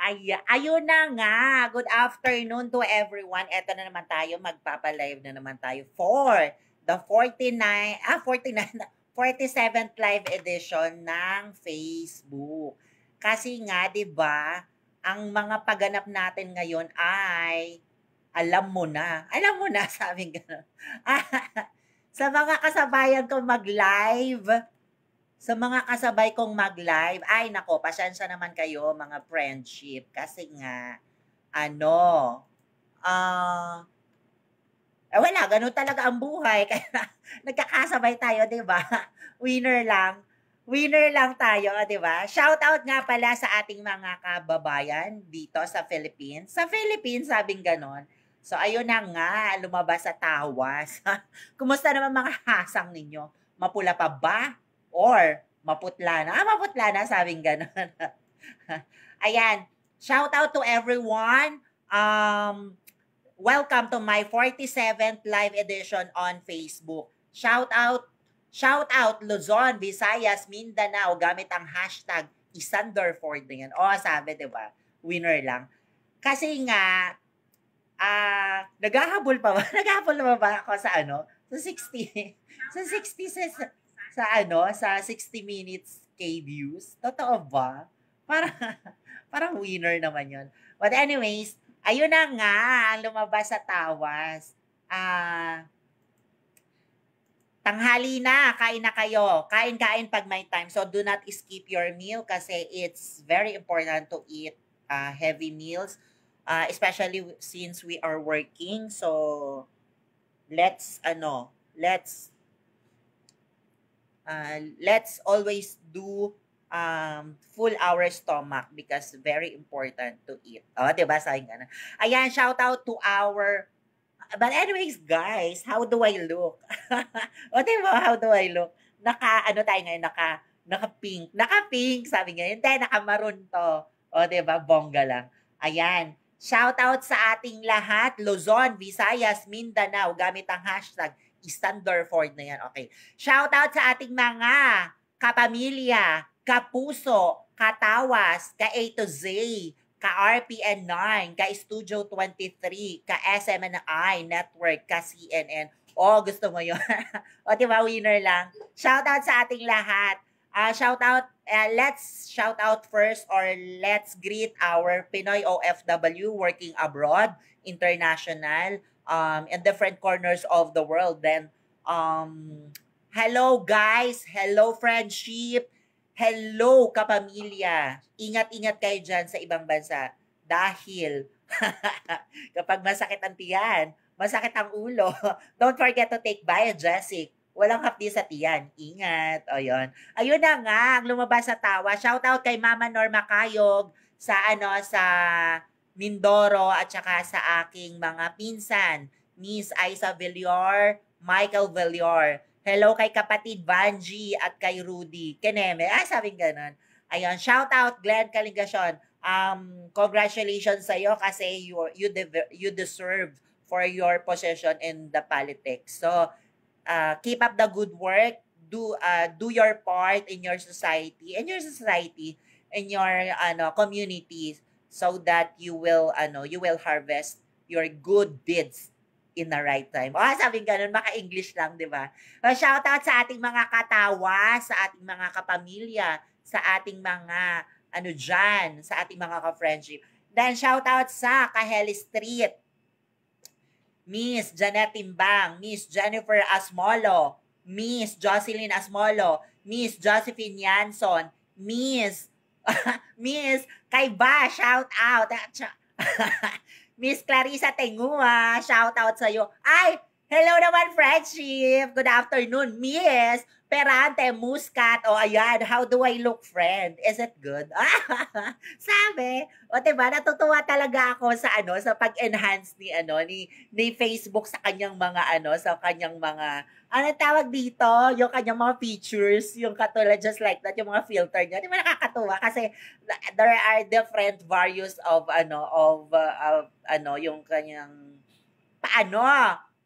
Ay, ayun na nga. Good afternoon to everyone. Ito na naman tayo. Magpapalive na naman tayo for the 49, ah, 49, 47th live edition ng Facebook. Kasi nga, di ba, ang mga paganap natin ngayon ay alam mo na. Alam mo na, sabi nga. Sa mga kasabayan ko mag-live, sa mga kasabay kong mag-live, ay nako, pasensya naman kayo mga friendship kasi nga, ano, ah, uh, eh, wala, ganun talaga ang buhay. Kaya nagkakasabay tayo, di ba? Winner lang. Winner lang tayo, di ba? Shout out nga pala sa ating mga kababayan dito sa Philippines. Sa Philippines, sabing ganon. So, ayun na nga, lumabas sa tawas. Kumusta naman mga hasang ninyo? Mapula pa ba? Or, maputla na. Ah, maputla na, sabing gano'n. Ayan. Shout out to everyone. Um, welcome to my 47th live edition on Facebook. Shout out, shout out Luzon, Visayas, Mindanao gamit ang hashtag isunderford Ford din. O, oh, sabi, 'di ba? Winner lang. Kasi nga ah uh, naghahabol pa ba? naghahabol na ba ako sa ano? Sa 60. sa 60 sa sa ano, sa 60 minutes K views. Totoo ba? Para parang winner naman 'yon. But anyways, ayun na nga ang lumabas sa tawas. Ah uh, Tanghali na, kain na kayo. Kain-kain pag may time. So do not skip your meal kasi it's very important to eat uh, heavy meals, uh, especially since we are working. So let's ano, let's uh, let's always do um, full hour stomach because very important to eat. O, oh, diba? Sabi nga na. Ayan, shout out to our But anyways, guys, how do I look? o, oh, diba? How do I look? Naka, ano tayo ngayon? Naka, naka-pink. Naka-pink, sabi nga. Hindi, naka-maroon to. O, oh, diba? Bongga lang. Ayan. Shout out sa ating lahat, Luzon, Visayas, Mindanao, gamit ang hashtag standard Dorford na yan. Okay. Shout out sa ating mga kapamilya, kapuso, katawas, ka A to Z, ka RPN9, ka Studio 23, ka SMNI Network, ka CNN. Oh, gusto mo yun. o, diba, winner lang. Shout out sa ating lahat. Uh, ah, shout out, uh, eh, let's shout out first or let's greet our Pinoy OFW working abroad, international um, in different corners of the world. Then, um, hello guys, hello friendship, hello kapamilya. Ingat-ingat kayo dyan sa ibang bansa dahil kapag masakit ang tiyan, masakit ang ulo, don't forget to take Biogesic. Walang hapdi sa tiyan. Ingat. O yun. Ayun na nga, ang lumabas sa tawa. Shout out kay Mama Norma Kayog sa ano sa Mindoro at saka sa aking mga pinsan, Miss Isa Villar, Michael Villar. Hello kay kapatid Vanji at kay Rudy. Keneme, ah, sabing ganun. Ayun, shout out Glenn Kalingasyon. Um, congratulations sa iyo kasi you you de- you deserve for your position in the politics. So, uh, keep up the good work. Do uh, do your part in your society and your society in your ano communities so that you will ano, you will harvest your good deeds in the right time. Oh, sabi ganun, maka-English lang, di ba? Well, shout out sa ating mga katawa, sa ating mga kapamilya, sa ating mga ano dyan, sa ating mga ka-friendship. Then shout out sa Kaheli Street, Miss Janet Timbang, Miss Jennifer Asmolo, Miss Jocelyn Asmolo, Miss Josephine Yanson, Miss Miss, kay Ba, shout out. Miss Clarissa Tengua, shout out sa'yo. Ay, Hello naman, friendship! Good afternoon, Mies! Perante, Muscat, o oh, ayan, how do I look, friend? Is it good? Sabi, o oh, diba, natutuwa talaga ako sa ano, sa pag-enhance ni ano, ni, ni Facebook sa kanyang mga ano, sa kanyang mga, ano tawag dito, yung kanyang mga features, yung katulad just like that, yung mga filter niya. Di ba nakakatuwa? Kasi there are different various of ano, of, uh, of ano, yung kanyang, paano,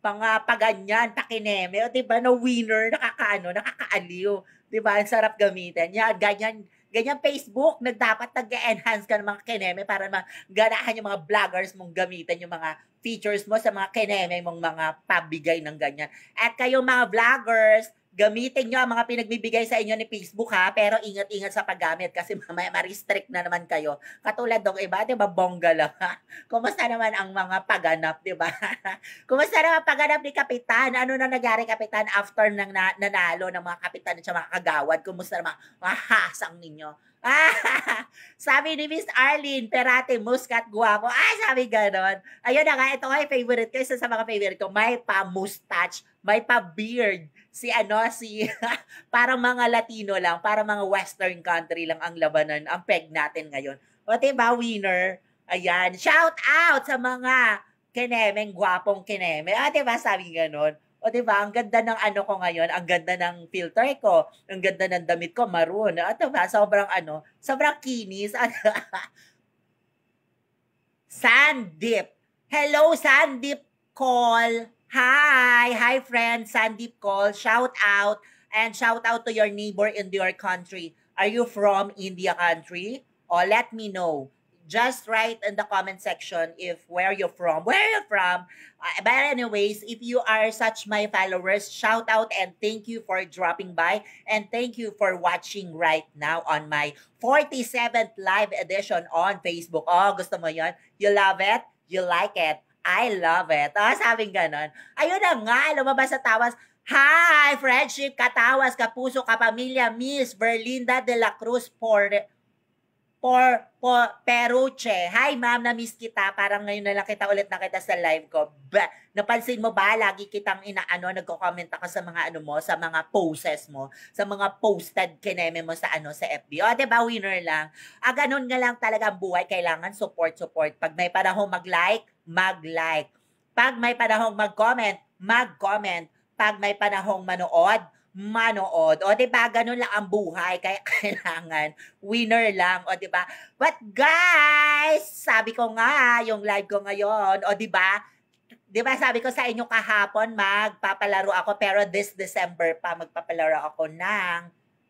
mga paganyan, takineme, o diba, no winner, nakakaano, nakakaaliw. Diba, ang sarap gamitin. Yan, ganyan, ganyan Facebook, nagdapat nag-enhance ka ng mga kineme para ganahan yung mga vloggers mong gamitin yung mga features mo sa mga kineme mong mga pabigay ng ganyan. At kayo mga vloggers, Gamitin nyo ang mga pinagbibigay sa inyo ni Facebook ha, pero ingat-ingat sa paggamit kasi mamaya ma-restrict na naman kayo. Katulad dong iba, di ba, bongga lang ha? Kumusta naman ang mga paganap, di ba? Kumusta naman paganap ni Kapitan? Ano na nangyari, Kapitan, after nang na nanalo ng mga Kapitan at mga kagawad? Kumusta naman? Mahasang ninyo? Ah, sabi ni Miss Arlene, Perate, Muscat, guwapo. Ah, sabi ganon. Ayun na nga, ito ay favorite ko. Isa sa mga favorite ko. May pa-mustache, may pa-beard. Si ano, si, parang mga Latino lang, parang mga Western country lang ang labanan, ang peg natin ngayon. O diba, winner? Ayan. Shout out sa mga kinemeng, guwapong kineme. Ah, diba, sabi ganon. O di ba? Ang ganda ng ano ko ngayon, ang ganda ng filter ko, ang ganda ng damit ko, maroon. At diba? Sobrang ano, sobrang kinis. Ano? Sandip. Hello, Sandip Call. Hi! Hi, friend. Sandip Call. Shout out. And shout out to your neighbor in your country. Are you from India country? O, oh, let me know just write in the comment section if where you're from. Where you're from. Uh, but anyways, if you are such my followers, shout out and thank you for dropping by and thank you for watching right now on my 47th live edition on Facebook. Oh, gusto mo yon? You love it? You like it? I love it. Oh, sabing ganon. Ayun na nga, lumabas sa tawas. Hi, friendship, katawas, kapuso, kapamilya, Miss Berlinda de la Cruz Por Por, po, che, Hi, ma'am, na-miss kita. Parang ngayon na lang kita ulit nakita sa live ko. Bah, napansin mo ba, lagi kitang inaano, nagko-comment ako sa mga ano mo, sa mga poses mo, sa mga posted kineme mo sa ano, sa FB. O, oh, diba, winner lang. Ah, ganun nga lang talaga ang buhay. Kailangan support, support. Pag may panahon mag-like, mag-like. Pag may panahon mag-comment, mag-comment. Pag may panahong manood, manood. O, di ba? Ganun lang ang buhay. Kaya kailangan winner lang. O, di ba? But guys, sabi ko nga, yung live ko ngayon, o, di ba? Di ba sabi ko sa inyo kahapon, magpapalaro ako. Pero this December pa, magpapalaro ako ng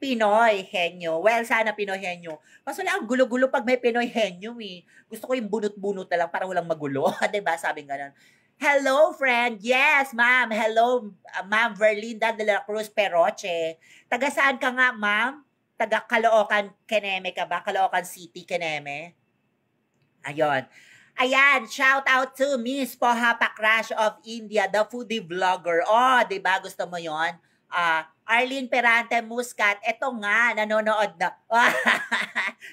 Pinoy henyo. Well, sana Pinoy henyo. Kaso lang, ang gulo-gulo pag may Pinoy henyo eh. Gusto ko yung bunot-bunot na lang para walang magulo. di ba Sabi nga nun. Hello, friend. Yes, ma'am. Hello, uh, ma'am Verlinda de la Cruz Peroche. Taga saan ka nga, ma'am? Taga Caloocan, Keneme ka ba? Caloocan City, Keneme? Ayon. Ayan, shout out to Miss Poha Pakrash of India, the foodie vlogger. Oh, di ba? Gusto mo yon? Uh, ah, Arlene Perante Muscat, eto nga, nanonood na.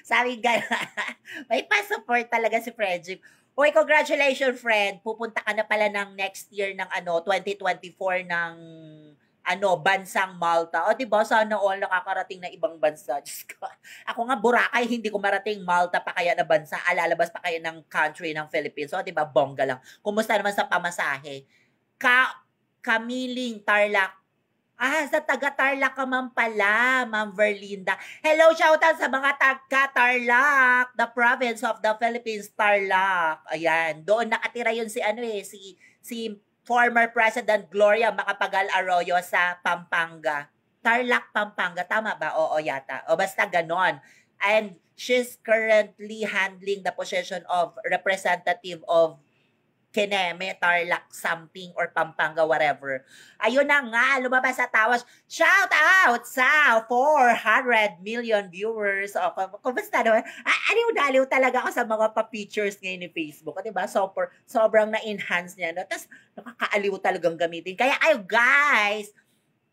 Sabi gano'n, may pa-support talaga si Fredjip. Hoy, congratulations, Fred. Pupunta ka na pala ng next year ng ano, 2024 ng ano, bansang Malta. O, di ba? Sana all nakakarating na ibang bansa. Diyos ko. Ako nga, Boracay, hindi ko marating Malta pa kaya na bansa. Alalabas pa kaya ng country ng Philippines. O, di ba? Bongga lang. Kumusta naman sa pamasahe? Ka Kamiling Tarlac Ah, sa taga-Tarlac ka man pala, Ma'am Verlinda. Hello, shout out sa mga taga-Tarlac, the province of the Philippines, Tarlac. Ayan, doon nakatira yun si ano eh, si, si former President Gloria Macapagal Arroyo sa Pampanga. Tarlac, Pampanga. Tama ba? Oo yata. O basta ganon. And she's currently handling the position of representative of Keneme, Tarlac, something, or Pampanga, whatever. Ayun na nga, lumabas sa tawas. Shout out sa 400 million viewers. O, kumusta naman? Aliw-daliw talaga ako sa mga pa features ngayon ni Facebook. O, diba? Sobrang, sobrang na-enhance niya. No? Tapos, nakakaaliw talagang gamitin. Kaya, ayo guys,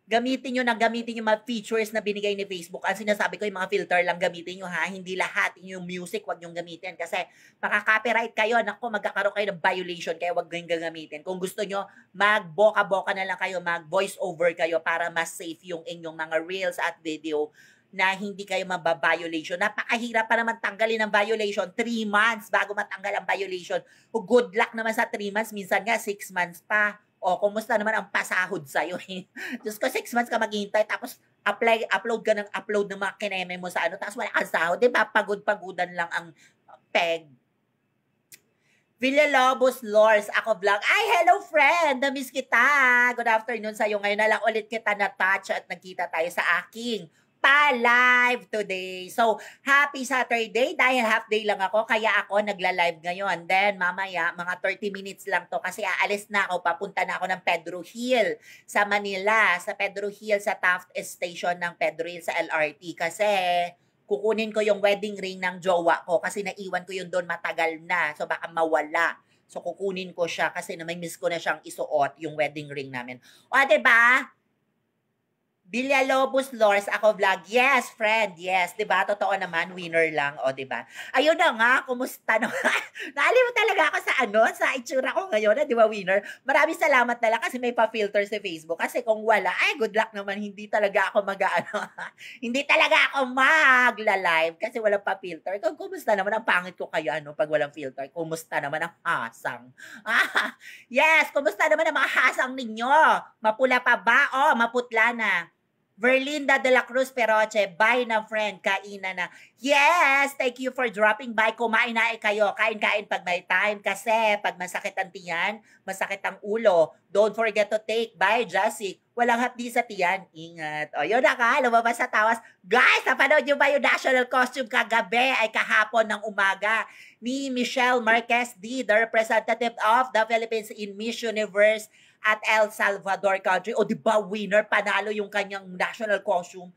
gamitin nyo na gamitin yung mga features na binigay ni Facebook. Ang sinasabi ko, yung mga filter lang gamitin nyo ha. Hindi lahat yung music, wag nyo gamitin. Kasi makaka-copyright kayo, nako magkakaroon kayo ng violation, kaya wag nyo gagamitin. Kung gusto nyo, magboka-boka na lang kayo, mag-voice over kayo para mas safe yung inyong mga reels at video na hindi kayo mababiolation. Napakahirap pa naman tanggalin ang violation. 3 months bago matanggal ang violation. Good luck naman sa 3 months. Minsan nga 6 months pa o oh, kumusta naman ang pasahod sa'yo. Diyos ko, six months ka maghihintay, tapos apply, upload ka ng upload ng mga kineme mo sa ano, tapos wala kang sahod. Di ba, pagod-pagudan lang ang peg. Villalobos Lors, ako vlog. Ay, hello friend! Namiss kita! Good afternoon sa'yo. Ngayon na lang ulit kita na-touch at nagkita tayo sa aking pa-live today. So, happy Saturday dahil half day lang ako kaya ako nagla-live ngayon. Then mamaya mga 30 minutes lang to kasi aalis na ako papunta na ako ng Pedro Hill sa Manila, sa Pedro Hill sa Taft Station ng Pedro Hill sa LRT kasi kukunin ko yung wedding ring ng jowa ko kasi naiwan ko yung doon matagal na. So baka mawala. So kukunin ko siya kasi na may miss ko na siyang isuot yung wedding ring namin. O, 'di ba? Villalobos Lores, ako vlog. Yes, friend, yes. ba diba? Totoo naman, winner lang, o ba diba? Ayun na nga, kumusta no? Naalim mo talaga ako sa ano, sa itsura ko ngayon, na di ba, winner? Maraming salamat na lang kasi may pa-filter sa Facebook. Kasi kung wala, ay, good luck naman, hindi talaga ako mag ano, hindi talaga ako magla-live kasi walang pa-filter. Kung kumusta naman, ang pangit ko kayo, ano, pag walang filter. Kumusta naman ang hasang? yes, kumusta naman ang mga hasang ninyo? Mapula pa ba? O, oh, maputla na. Verlinda de la Cruz Peroche, bye na friend, kainan na. Yes, thank you for dropping by. Kumain na eh kayo. Kain-kain pag may time kasi pag masakit ang tiyan, masakit ang ulo. Don't forget to take. Bye, Jessie. Walang hapdi sa tiyan. Ingat. O, yun na ka. Lumabas sa tawas. Guys, napanood nyo ba yung national costume kagabi ay kahapon ng umaga ni Michelle Marquez D, the representative of the Philippines in Miss Universe at El Salvador country. O di ba winner, panalo yung kanyang national costume.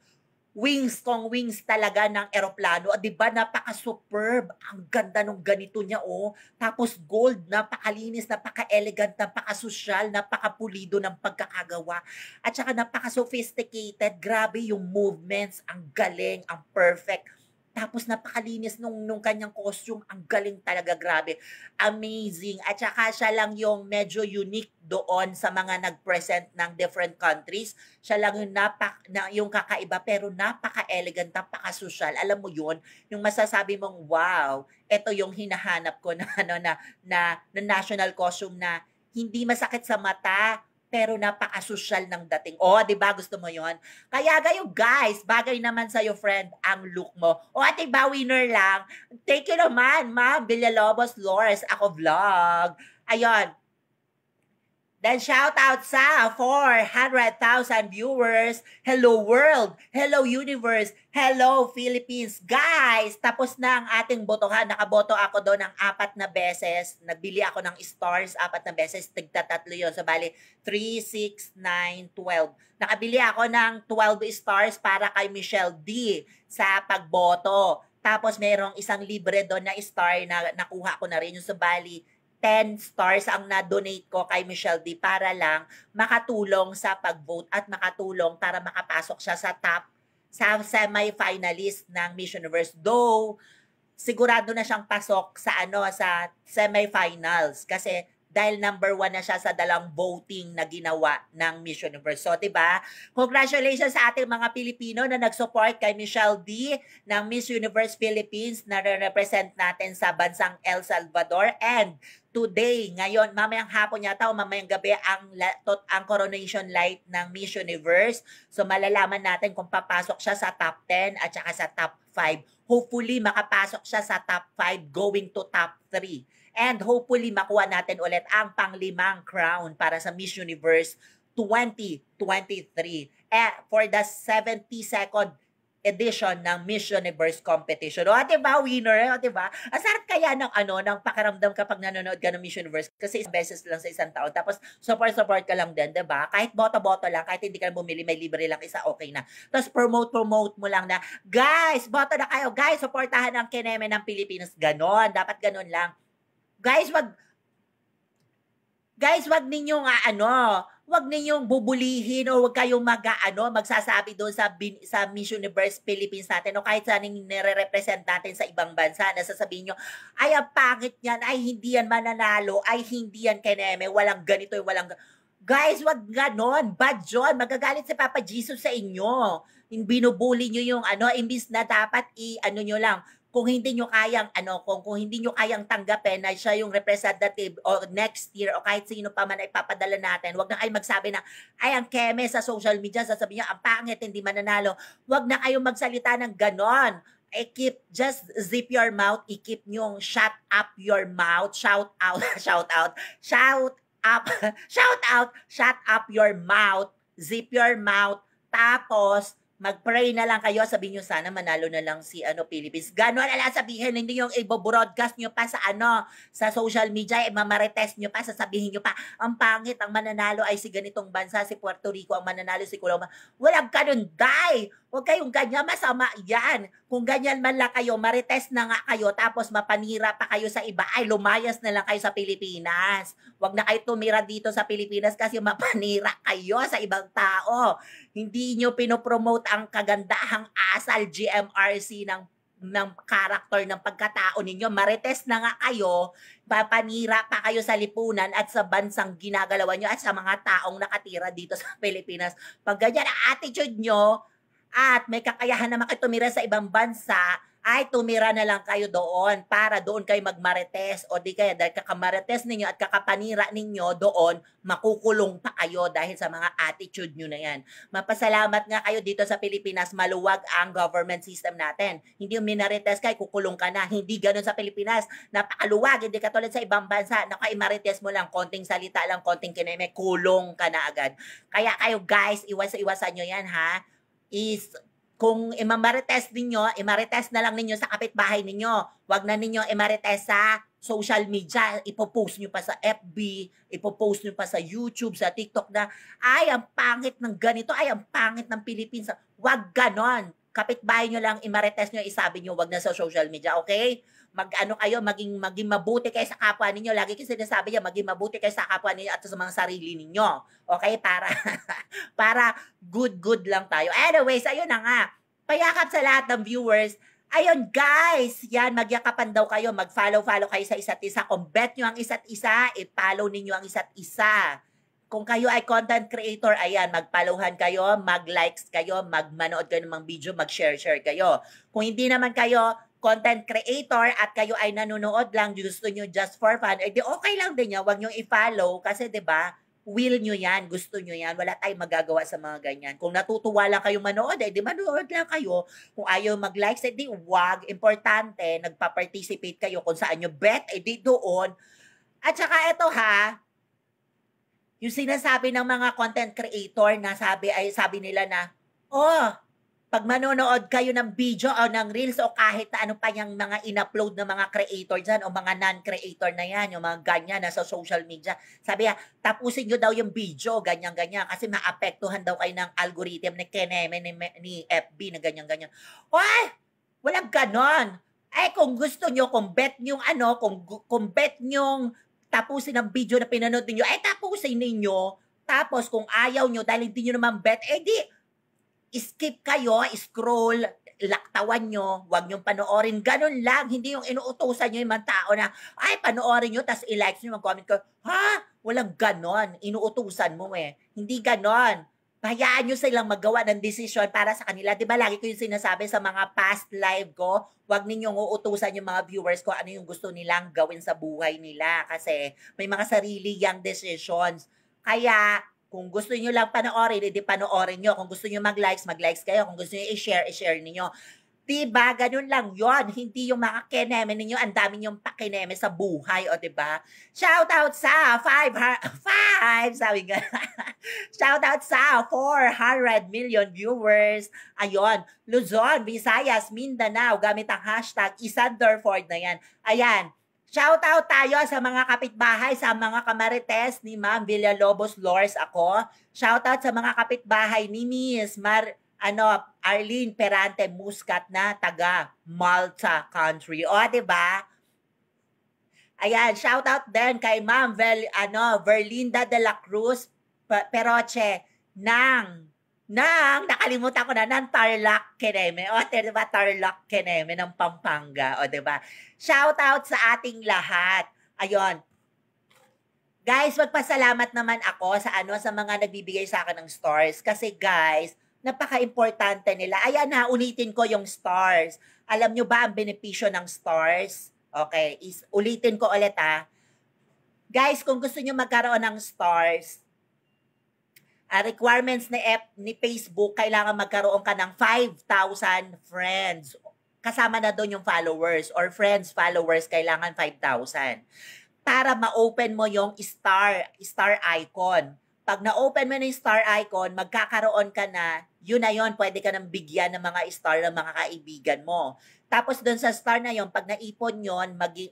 Wings kong wings talaga ng eroplano. O di ba napaka-superb. Ang ganda nung ganito niya oh. Tapos gold, napakalinis, napaka-elegant, napaka-social, napaka-pulido ng pagkakagawa. At saka napaka-sophisticated. Grabe yung movements. Ang galing, ang perfect tapos napakalinis nung, nung kanyang costume. Ang galing talaga, grabe. Amazing. At saka siya lang yung medyo unique doon sa mga nag-present ng different countries. Siya lang yung, napak, na, yung kakaiba pero napaka-elegant, napaka-social. Alam mo yon yung masasabi mong, wow, ito yung hinahanap ko na, ano, na, na, na national costume na hindi masakit sa mata, pero napakasosyal ng dating. O, oh, di ba? Gusto mo yon Kaya kayo, guys, bagay naman sa sa'yo, friend, ang look mo. O, oh, ate ba, winner lang? Thank you naman, ma'am. Villalobos Lores, ako vlog. Ayon, Then shout out sa 400,000 viewers. Hello world, hello universe, hello Philippines. Guys, tapos na ang ating botohan. Nakaboto ako doon ng apat na beses. Nagbili ako ng stars apat na beses. Tigtatatlo yun. So bali, 3, 6, 9, 12. Nakabili ako ng 12 stars para kay Michelle D sa pagboto. Tapos merong isang libre doon na star na nakuha ko na rin. Yung sa bali, 10 stars ang na-donate ko kay Michelle D para lang makatulong sa pag-vote at makatulong para makapasok siya sa top sa semi-finalist ng Miss Universe. Though, sigurado na siyang pasok sa ano sa semi-finals kasi dahil number one na siya sa dalang voting na ginawa ng Miss Universe. So, diba? Congratulations sa ating mga Pilipino na nag-support kay Michelle D ng Miss Universe Philippines na re represent natin sa bansang El Salvador. And today, ngayon, mamayang hapon yata o mamayang gabi ang, ang coronation light ng Miss Universe. So malalaman natin kung papasok siya sa top 10 at saka sa top 5. Hopefully, makapasok siya sa top 5 going to top 3. And hopefully makuha natin ulit ang panglimang crown para sa Miss Universe 2023 eh, for the 72nd edition ng Miss Universe competition. O, ate ba, winner? O, ate ba? Ang kaya ng, ano, ng pakiramdam kapag nanonood ka ng Miss Universe kasi isang beses lang sa isang taon. Tapos, support-support ka lang din, di ba? Kahit boto-boto lang, kahit hindi ka bumili, may libre lang isa, okay na. Tapos, promote-promote mo lang na, guys, boto na kayo, guys, supportahan ang kineme ng Pilipinas. Ganon, dapat ganon lang guys, wag guys, wag ninyong uh, ano, wag ninyong bubulihin o wag kayong mag ano, magsasabi doon sa bin, sa Miss Universe Philippines natin o kahit sa ning nire natin sa ibang bansa na sasabihin nyo, ay ang pangit niyan, ay hindi yan mananalo, ay hindi yan keneme, walang ganito, eh, walang Guys, wag ganon. Bad John. Magagalit si Papa Jesus sa inyo. Binubuli nyo yung ano, imbis na dapat i, ano nyo lang, kung hindi nyo kayang ano kung, kung hindi nyo kayang tanggapin na siya yung representative o next year o kahit sino pa man ay papadala natin wag na kayo magsabi na ay ang keme sa social media sasabihin niya ang pangit hindi mananalo wag na kayo magsalita ng ganon I keep just zip your mouth I keep yung shut up your mouth shout out shout out shout up shout out shut up your mouth zip your mouth tapos magpray na lang kayo. Sabihin nyo sana manalo na lang si ano Philippines. Gano'n na lang sabihin. Hindi yung ibo-broadcast nyo pa sa ano, sa social media. Eh, mamarites nyo pa. Sasabihin nyo pa, ang pangit, ang mananalo ay si ganitong bansa, si Puerto Rico, ang mananalo si Coloma. Walang ganun, die! Huwag kayong ganyan, masama yan. Kung ganyan man lang kayo, marites na nga kayo, tapos mapanira pa kayo sa iba, ay lumayas na lang kayo sa Pilipinas. Huwag na kayo tumira dito sa Pilipinas kasi mapanira kayo sa ibang tao. Hindi nyo pinopromote ang kagandahang asal GMRC ng ng karakter ng pagkatao ninyo. Marites na nga kayo, papanira pa kayo sa lipunan at sa bansang ginagalawan nyo at sa mga taong nakatira dito sa Pilipinas. Pag ganyan ang attitude nyo at may kakayahan na makitumira sa ibang bansa, ay tumira na lang kayo doon para doon kayo magmarites o di kaya dahil kakamarites ninyo at kakapanira ninyo doon, makukulong pa kayo dahil sa mga attitude nyo na yan. Mapasalamat nga kayo dito sa Pilipinas, maluwag ang government system natin. Hindi yung minarites kayo, kukulong ka na. Hindi ganun sa Pilipinas. Napakaluwag, hindi katulad sa ibang bansa. Naka, imarites mo lang, konting salita lang, konting kineme, kulong ka na agad. Kaya kayo guys, iwas-iwasan nyo yan ha. Is kung imamarites ninyo, imarites na lang ninyo sa kapitbahay ninyo. Huwag na ninyo imarites sa social media. Ipopost nyo pa sa FB, ipopost nyo pa sa YouTube, sa TikTok na, ay, ang pangit ng ganito, ay, ang pangit ng Pilipinas. Huwag ganon. Kapitbahay nyo lang, imarites nyo, isabi nyo, huwag na sa social media, okay? mag-ano kayo, maging, maging mabuti kayo sa kapwa ninyo. Lagi kasi sinasabi niya, maging mabuti kayo sa kapwa ninyo at sa mga sarili ninyo. Okay? Para, para good-good lang tayo. Anyways, ayun na nga. Payakap sa lahat ng viewers. Ayun guys, yan, magyakapan daw kayo, mag-follow-follow kayo sa isa't isa, combat nyo ang isa't isa, i-follow ninyo ang isa't isa. Kung kayo ay content creator, ayan, mag-followhan kayo, mag-likes kayo, mag-manood kayo ng mga video, mag-share-share kayo. Kung hindi naman kayo, content creator at kayo ay nanonood lang, gusto nyo just for fun, eh di okay lang din yan. Huwag nyo i-follow kasi di ba will nyo yan, gusto nyo yan, wala tayong magagawa sa mga ganyan. Kung natutuwa lang kayo manood, eh di manood lang kayo. Kung ayaw mag-like, eh di wag. Importante, nagpa-participate kayo kung saan nyo bet, eh di doon. At saka ito ha, yung sinasabi ng mga content creator na sabi ay sabi nila na, oh, pag manonood kayo ng video o ng reels o kahit na ano pa yung mga in-upload ng mga creator dyan o mga non-creator na yan, yung mga ganyan na sa social media, sabi ha, tapusin nyo daw yung video, ganyan-ganyan, kasi maapektuhan daw kayo ng algorithm ni Keneme, ni, ni FB, na ganyan-ganyan. Oy! Walang ganon! Ay, kung gusto nyo, kung bet nyo ano, kung, kung bet nyo tapusin ang video na pinanood niyo ay tapusin ninyo. Tapos kung ayaw nyo dahil hindi nyo naman bet, eh di, skip kayo, scroll, laktawan nyo, huwag nyong panoorin. Ganun lang, hindi yung inuutosan nyo yung mga tao na, ay, panoorin nyo, tas i-like nyo, mag-comment ko, ha? Walang ganon. Inuutusan mo eh. Hindi ganon. Hayaan nyo silang magawa ng decision para sa kanila. Di ba lagi ko yung sinasabi sa mga past live ko, huwag ninyong uutusan yung mga viewers ko ano yung gusto nilang gawin sa buhay nila kasi may mga sarili yung decisions. Kaya, kung gusto niyo lang panoorin, edi panoorin niyo. Kung gusto niyo mag-likes, mag-likes kayo. Kung gusto niyo i-share, i-share niyo. Diba? Ganun lang yon Hindi yung mga kineme ninyo. Ang dami niyong pakineme sa buhay. O, diba? Shout out sa 5, five sabi nga. Shout out sa 400 million viewers. Ayun, Luzon, Visayas, Mindanao. Gamit ang hashtag Isandor Ford na yan. Ayan Shout out tayo sa mga kapitbahay, sa mga kamarites ni Ma'am Villalobos Lores ako. Shout out sa mga kapitbahay ni Miss Mar ano, Arlene Perante Muscat na taga Malta country. O, di ba? Ayan, shout out din kay Ma'am Vel, ano, Verlinda de la Cruz Peroche ng ng, nakalimutan ko na, ng Tarlac Keneme. O, diba, Tarlac Keneme ng Pampanga. O, diba? Shout out sa ating lahat. Ayun. Guys, magpasalamat naman ako sa ano sa mga nagbibigay sa akin ng stars. Kasi guys, napaka-importante nila. Ayan na, ulitin ko yung stars. Alam nyo ba ang benepisyo ng stars? Okay, is, ulitin ko ulit ha. Guys, kung gusto nyo magkaroon ng stars, uh, requirements ni, F, ni Facebook, kailangan magkaroon ka ng 5,000 friends. Kasama na doon yung followers or friends followers, kailangan 5,000. Para ma-open mo yung star, star icon. Pag na-open mo na yung star icon, magkakaroon ka na, yun na yun, pwede ka nang bigyan ng mga star ng mga kaibigan mo. Tapos doon sa star na yun, pag naipon yon maging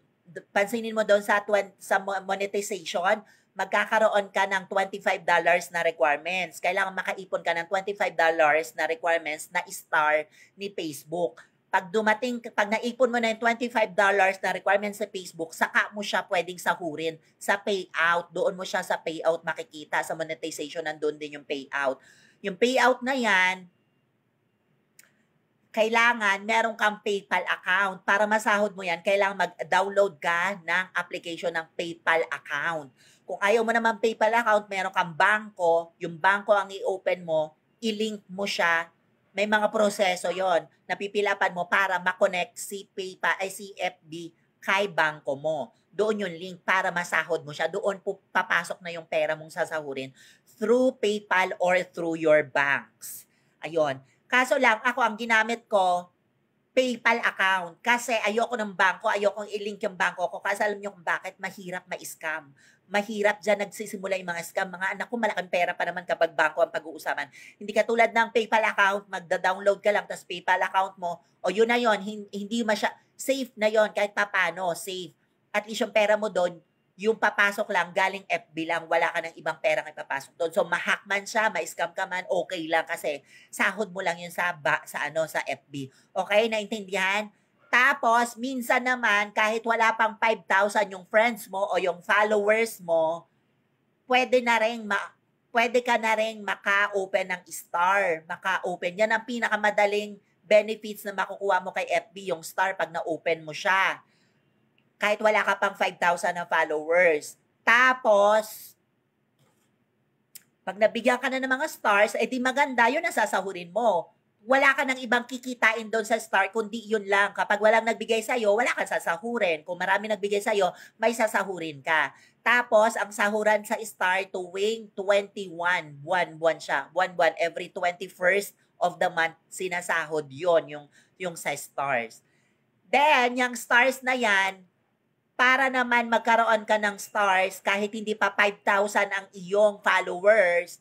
pansinin mo doon sa, sa monetization, magkakaroon ka ng $25 na requirements. Kailangan makaipon ka ng $25 na requirements na star ni Facebook. Pag dumating, pag naipon mo na yung $25 na requirements sa Facebook, saka mo siya pwedeng sahurin sa payout. Doon mo siya sa payout makikita. Sa monetization, nandun din yung payout. Yung payout na yan, kailangan merong kang PayPal account. Para masahod mo yan, kailangan mag-download ka ng application ng PayPal account. Kung ayaw mo naman PayPal account, meron kang bangko, yung bangko ang i-open mo, i-link mo siya, may mga proseso yon na pipilapan mo para makonect si PayPal, ay si FB kay bangko mo. Doon yung link para masahod mo siya. Doon po papasok na yung pera mong sasahurin through PayPal or through your banks. Ayun. Kaso lang, ako ang ginamit ko, PayPal account kasi ayoko ng bangko, ayoko i-link yung bangko ko kasi alam niyo kung bakit mahirap ma-scam mahirap dyan nagsisimula yung mga scam. Mga anak ko, malaking pera pa naman kapag bangko ang pag-uusapan. Hindi katulad ng PayPal account, magda-download ka lang, tapos PayPal account mo, o yun na yun, hindi masya, safe na yon kahit papano, safe. At least yung pera mo doon, yung papasok lang galing FB lang, wala ka ng ibang pera perang ipapasok doon. So mahak man siya, ma-scam ka man, okay lang kasi sahod mo lang yun sa ba, sa ano sa FB. Okay, naintindihan? Tapos, minsan naman, kahit wala pang 5,000 yung friends mo o yung followers mo, pwede na rin ma- pwede ka na rin maka-open ng star, maka-open. Yan ang pinakamadaling benefits na makukuha mo kay FB, yung star pag na-open mo siya. Kahit wala ka pang 5,000 na followers. Tapos, pag nabigyan ka na ng mga stars, edi eh maganda yun ang sasahurin mo wala ka ng ibang kikitain doon sa star, kundi yun lang. Kapag walang nagbigay sa'yo, wala kang sasahurin. Kung marami nagbigay sa'yo, may sasahurin ka. Tapos, ang sahuran sa star tuwing 21, buwan-buwan siya. Buwan-buwan, every 21st of the month, sinasahod yon yung, yung sa stars. Then, yung stars na yan, para naman magkaroon ka ng stars, kahit hindi pa 5,000 ang iyong followers,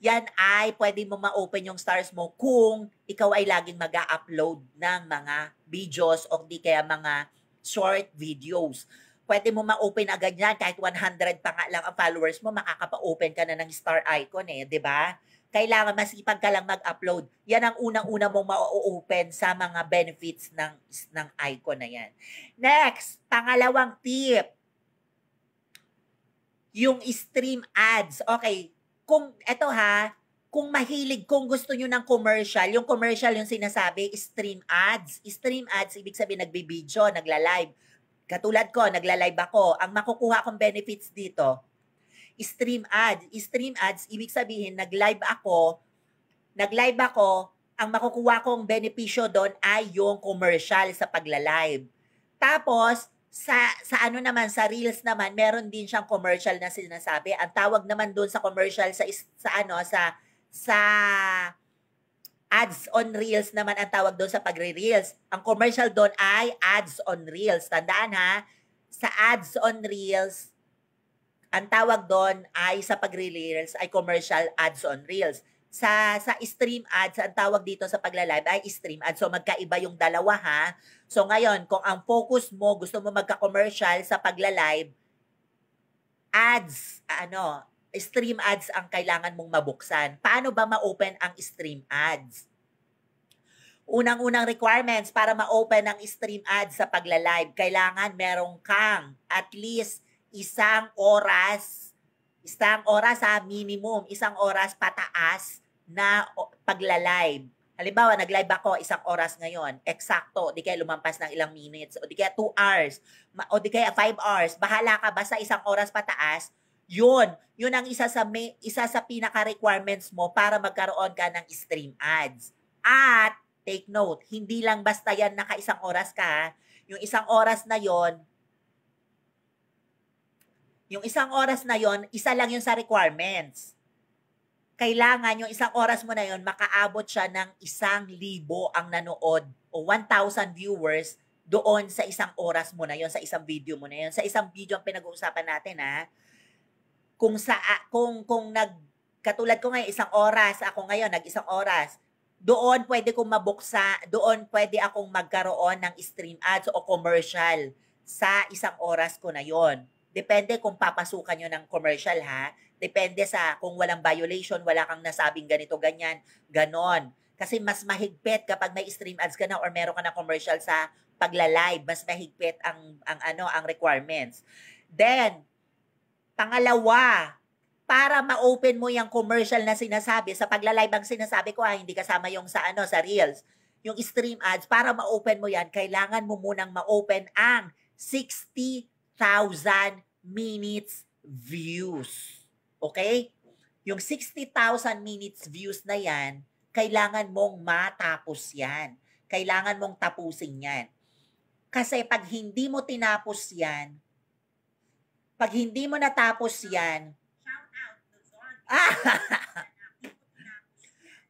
yan ay pwede mo ma-open yung stars mo kung ikaw ay laging mag upload ng mga videos o di kaya mga short videos. Pwede mo ma-open agad yan kahit 100 pa nga lang ang followers mo, makakapa-open ka na ng star icon eh, di ba? Kailangan masipag ka lang mag-upload. Yan ang unang-una mong ma-open sa mga benefits ng, ng icon na yan. Next, pangalawang tip, yung stream ads. Okay, kung, eto ha, kung mahilig, kung gusto nyo ng commercial, yung commercial yung sinasabi, stream ads. Stream ads, ibig sabihin nagbibideo, nagla-live. Katulad ko, nagla-live ako. Ang makukuha kong benefits dito, stream ads. Stream ads, ibig sabihin, nag-live ako, nag-live ako, ang makukuha kong benepisyo doon ay yung commercial sa pagla-live. Tapos, sa sa ano naman sa reels naman meron din siyang commercial na sinasabi. Ang tawag naman doon sa commercial sa sa ano sa sa ads on reels naman ang tawag doon sa pagre-reels. Ang commercial doon ay ads on reels. Tandaan ha, sa ads on reels, ang tawag doon ay sa pagre-reels ay commercial ads on reels sa sa stream ads, ang tawag dito sa pagla-live ay stream ads. So magkaiba yung dalawa ha. So ngayon, kung ang focus mo, gusto mo magka-commercial sa pagla-live, ads, ano, stream ads ang kailangan mong mabuksan. Paano ba ma-open ang stream ads? Unang-unang requirements para ma-open ang stream ads sa pagla-live, kailangan merong kang at least isang oras Isang oras sa ah, minimum, isang oras pataas na pagla-live. Halimbawa, nag-live ako isang oras ngayon, eksakto, di kaya lumampas ng ilang minutes, o di kaya 2 hours, o di kaya 5 hours, bahala ka, basta isang oras pataas, yun, yun ang isa sa, may, isa sa pinaka-requirements mo para magkaroon ka ng stream ads. At, take note, hindi lang basta yan naka isang oras ka, yung isang oras na yon yung isang oras na yon, isa lang yun sa requirements. Kailangan yung isang oras mo na yon, makaabot siya ng isang libo ang nanood o 1,000 viewers doon sa isang oras mo na yon, sa isang video mo na yon, sa isang video ang pinag-uusapan natin ha. Kung sa kung kung nag katulad ko ngayon isang oras, ako ngayon nag isang oras, doon pwede kong mabuksa, doon pwede akong magkaroon ng stream ads o commercial sa isang oras ko na yon. Depende kung papasukan nyo ng commercial ha. Depende sa kung walang violation, wala kang nasabing ganito, ganyan, ganon. Kasi mas mahigpit kapag may stream ads ka na or meron ka na commercial sa pagla-live, mas mahigpit ang, ang, ano, ang requirements. Then, pangalawa, para ma-open mo yung commercial na sinasabi, sa pagla-live ang sinasabi ko ha, ah, hindi kasama yung sa, ano, sa Reels, yung stream ads, para ma-open mo yan, kailangan mo munang ma-open ang 60 minutes views. Okay? Yung 60,000 minutes views na yan, kailangan mong matapos yan. Kailangan mong tapusin yan. Kasi pag hindi mo tinapos yan, pag hindi mo natapos yan,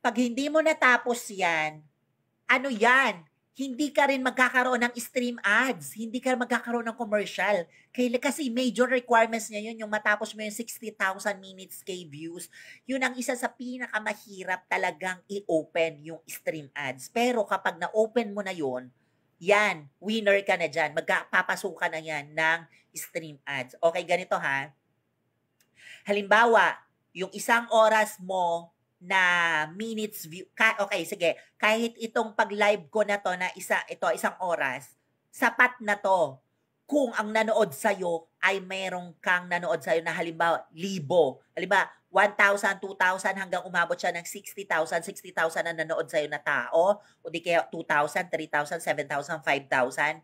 pag hindi mo natapos yan, ano yan? hindi ka rin magkakaroon ng stream ads, hindi ka magkakaroon ng commercial. Kasi major requirements niya yun, yung matapos mo yung 60,000 minutes K views. Yun ang isa sa pinakamahirap talagang i-open yung stream ads. Pero kapag na-open mo na yun, yan, winner ka na dyan. Magpapasok ka na yan ng stream ads. Okay, ganito ha. Halimbawa, yung isang oras mo na minutes view. Ka- okay, sige. Kahit itong pag-live ko na to na isa, ito, isang oras, sapat na to kung ang nanood sa'yo ay merong kang nanood sa'yo na halimbawa, libo. Halimbawa, 1,000, 2,000 hanggang umabot siya ng 60,000, 60,000 na nanood sa'yo na tao. O di kaya 2,000, 3,000, 7,000, 5,000.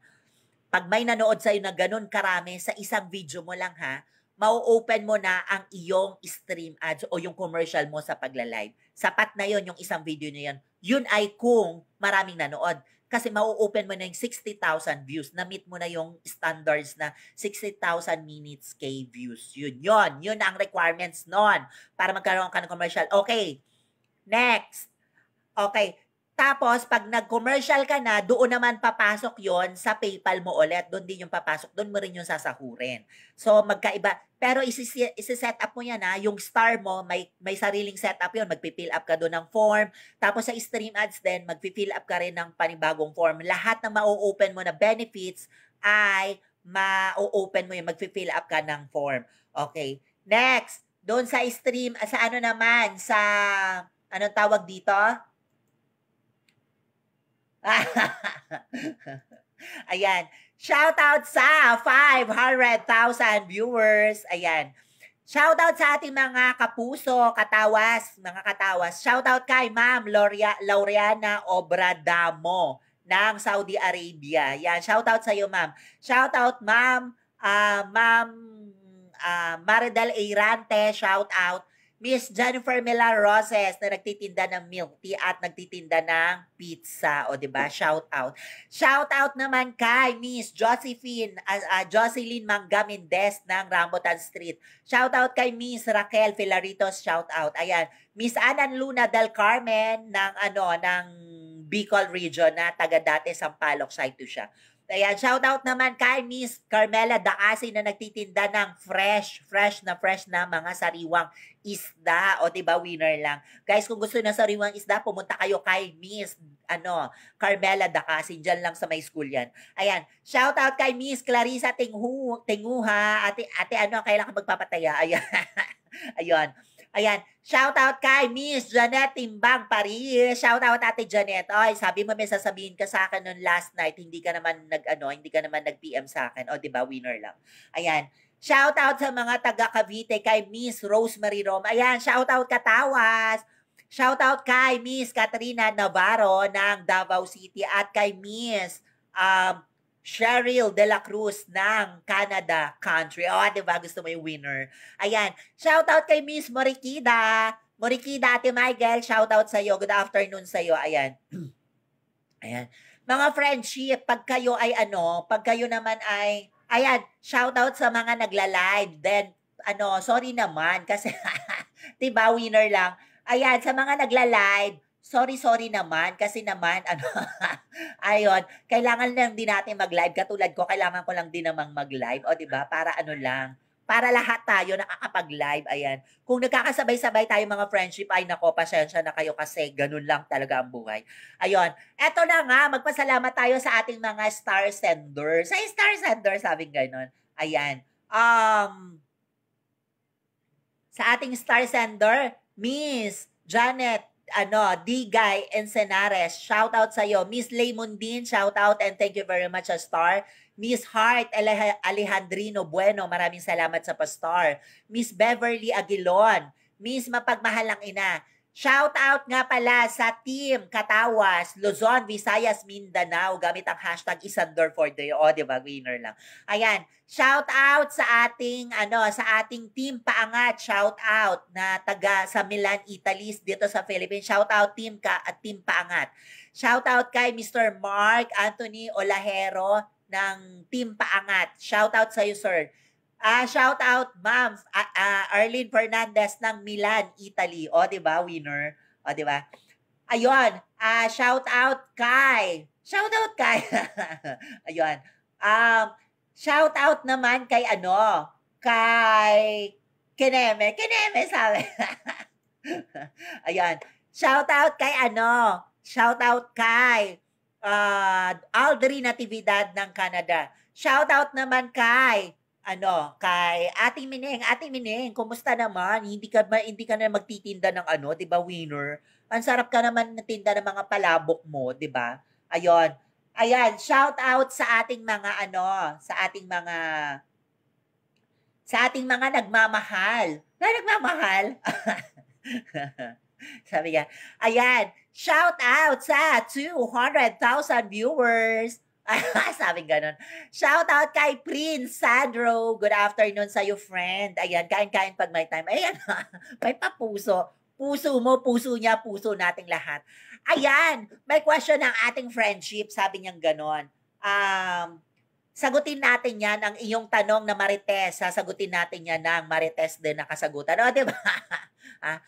Pag may nanood sa'yo na ganun karami, sa isang video mo lang ha, mau-open mo na ang iyong stream ads o yung commercial mo sa pagla-live. Sapat na yon yung isang video na yun. Yun ay kung maraming nanood. Kasi mau-open mo na yung 60,000 views. Na-meet mo na yung standards na 60,000 minutes K views. Yun yun. Yun ang requirements noon para magkaroon ka ng commercial. Okay. Next. Okay. Tapos, pag nag-commercial ka na, doon naman papasok yon sa PayPal mo ulit. Doon din yung papasok. Doon mo rin yung sasahurin. So, magkaiba. Pero isi-set up mo yan ha. Yung star mo, may, may sariling setup yun. Magpifill up ka doon ng form. Tapos sa stream ads din, magpifill up ka rin ng panibagong form. Lahat na ma-open mo na benefits ay ma-open mo yung magpifill up ka ng form. Okay. Next, doon sa stream, sa ano naman, sa, anong tawag dito? Ayan. Shout out sa 500,000 viewers. Ayan. Shout out sa ating mga kapuso, katawas, mga katawas. Shout out kay Ma'am Lauria, Lauriana Obradamo ng Saudi Arabia. Yan, shout out sa iyo, Ma'am. Shout out Ma'am uh, Ma'am uh, ah, Maridal Eirante, shout out. Miss Jennifer Mela Roses na nagtitinda ng milk tea at nagtitinda ng pizza. O, di ba? Shout out. Shout out naman kay Miss Josephine, uh, uh, Jocelyn Manga Mendez ng Rambutan Street. Shout out kay Miss Raquel Filaritos. Shout out. Ayan. Miss Anan Luna Del Carmen ng ano, ng Bicol Region na taga dati Sampaloc side to siya. Ayan, shout out naman kay Miss Carmela Daasi na nagtitinda ng fresh, fresh na fresh na mga sariwang isda. O, di ba, winner lang. Guys, kung gusto na sariwang isda, pumunta kayo kay Miss, ano, Carmela Dacasi. Diyan lang sa May school yan. Ayan. Shout out kay Miss Clarissa Tinghu, Tinguha. Ate, ate ano, kailangan magpapataya. Ayan. Ayun. Ayan. Shout out kay Miss Janet Timbang Paris. Shout out Ate Janet. Oy, sabi mo may sasabihin ka sa akin noon last night, hindi ka naman nag ano, hindi ka naman nag PM sa akin. O, 'di ba? Winner lang. Ayan. Shout out sa mga taga Cavite kay Miss Rosemary Rom. Ayan, shout out Katawas. Shout out kay Miss Katrina Navarro ng Davao City at kay Miss um, Cheryl De La Cruz ng Canada Country. Oh, di ba? Gusto mo yung winner. Ayan. Shout out kay Miss Morikida. Morikida, Ate Michael, shout out sa'yo. Good afternoon sa'yo. Ayan. Ayan. Mga friendship, pag kayo ay ano, pag kayo naman ay ayan, out sa mga nagla-live. Then, ano, sorry naman kasi, diba, winner lang. Ayan, sa mga nagla-live, sorry, sorry naman kasi naman, ano, ayon, kailangan lang din natin mag-live. Katulad ko, kailangan ko lang din namang mag-live. O, di ba? Para ano lang, para lahat tayo nakakapag-live. Ayan. Kung nagkakasabay-sabay tayo mga friendship, ay nako, pasensya na kayo kasi ganun lang talaga ang buhay. Ayun. Eto na nga, magpasalamat tayo sa ating mga star sender. Sa star senders, sabi ganun. Ayan. Um, sa ating star sender, Miss Janet ano, Digay Ensenares, shout out sa iyo. Miss Lemon din, shout out and thank you very much, uh, Star. Miss Heart Alejandrino Bueno, maraming salamat sa pa-star. Miss Beverly Aguilon, Miss Mapagmahalang Ina, Shout out nga pala sa team Katawas, Luzon, Visayas, Mindanao gamit ang hashtag Isandor for the oh, di ba? Winner lang. Ayan, shout out sa ating ano, sa ating team Paangat, shout out na taga sa Milan, Italy dito sa Philippines. Shout out team ka at ah, team Paangat. Shout out kay Mr. Mark Anthony Olahero ng team Paangat. Shout out sa iyo, sir. Ah, uh, shout out, ma'am. Uh, uh, Arlene Fernandez ng Milan, Italy. O, di ba? Winner. O, di ba? Ayun. Ah, uh, shout out Kai. Shout out Kai. Ayun. Um, shout out naman kay ano? Kay Kineme. Kineme, sabi. Ayun. Shout out kay ano? Shout out kay uh, ah, Aldrin Natividad ng Canada. Shout out naman kay ano, kay Ating Mineng, Ating Mineng, kumusta naman? Hindi ka ba, hindi ka na magtitinda ng ano, 'di ba, winner? Ang sarap ka naman ng natinda ng mga palabok mo, 'di ba? Ayon. Ayan, shout out sa ating mga ano, sa ating mga sa ating mga nagmamahal. Na nagmamahal. Sabi niya, ayan, shout out sa 200,000 viewers. Sabi ganun. Shout out kay Prince Sandro. Good afternoon sa you friend. Ayan, kain-kain pag may time. Ayan, may papuso. Puso mo, puso niya, puso nating lahat. Ayan, may question ng ating friendship. Sabi niyang ganon. Um, sagutin natin yan ang iyong tanong na Marites. Sasagutin natin yan ng Marites din nakasagutan. O, di ba? ah,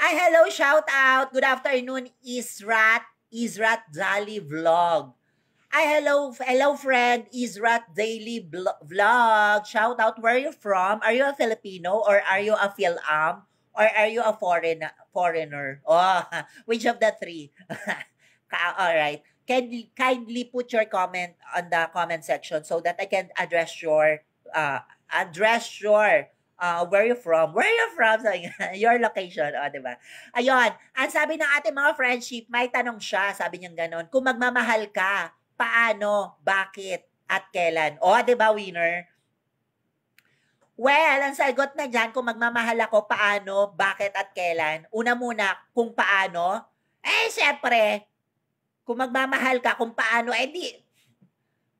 hello, shout out. Good afternoon, Israt. Israt Jolly Vlog. Ay, hello, hello friend, Israt Daily Vlog. Shout out, where are you from? Are you a Filipino or are you a Philam? Or are you a foreign, foreigner? Oh, which of the three? All right. Can you kindly put your comment on the comment section so that I can address your uh, address your uh, where you from? Where you from? So, your location, oh, di ba? Ayun, ang sabi ng ating mga friendship, may tanong siya, sabi niya ganun, kung magmamahal ka, paano, bakit, at kailan. O, oh, di ba, winner? Well, ang sagot na dyan, kung magmamahal ako, paano, bakit, at kailan. Una muna, kung paano, eh, syempre, kung magmamahal ka, kung paano, eh, di,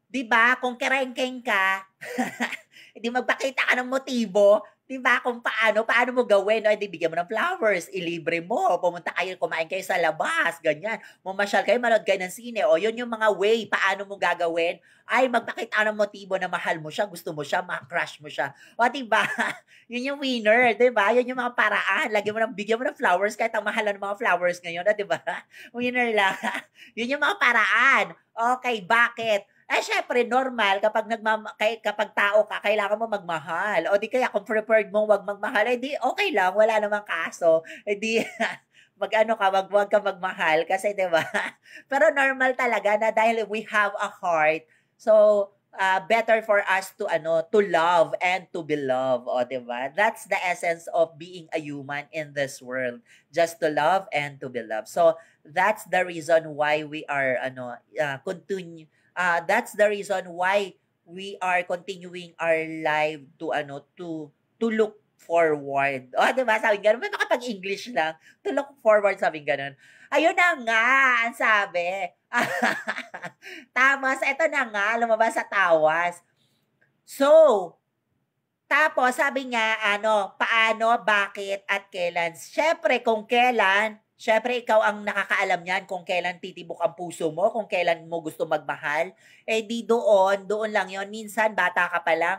di ba, kung kerengkeng ka, eh, di magpakita ka ng motibo, 'di ba? Kung paano, paano mo gawin? No? Ay, bigyan mo ng flowers, ilibre mo, pumunta kayo, kumain kayo sa labas, ganyan. Mamasyal kayo, manood kayo ng sine. O, yun yung mga way, paano mo gagawin? Ay, magpakita ng motibo na mahal mo siya, gusto mo siya, ma-crush mo siya. O, 'di ba? yun yung winner, 'di ba? Yun yung mga paraan. Lagi mo ng, bigyan mo ng flowers, kahit ang mahal ng mga flowers ngayon, 'di ba? winner lang. yun yung mga paraan. Okay, bakit? Ay, ah, syempre, normal, kapag, nagmama, kay, kapag tao ka, kailangan mo magmahal. O di kaya, kung preferred mo wag magmahal, eh di, okay lang, wala namang kaso. Eh di, mag ano ka, wag, wag ka magmahal. Kasi, di ba? Pero normal talaga na dahil we have a heart, so, uh, better for us to ano to love and to be loved o di ba that's the essence of being a human in this world just to love and to be loved so that's the reason why we are ano uh, continue uh, that's the reason why we are continuing our live to ano to to look forward. O, oh, di ba? Sabi ganun. May makapag-English lang. To look forward, sabi ganun. Ayun na nga, ang sabi. Tamas, eto na nga, lumabas sa tawas. So, tapos sabi niya, ano, paano, bakit, at kailan. Siyempre, kung kailan, Siyempre, ikaw ang nakakaalam niyan kung kailan titibok ang puso mo, kung kailan mo gusto magmahal. Eh di doon, doon lang yon Minsan, bata ka pa lang,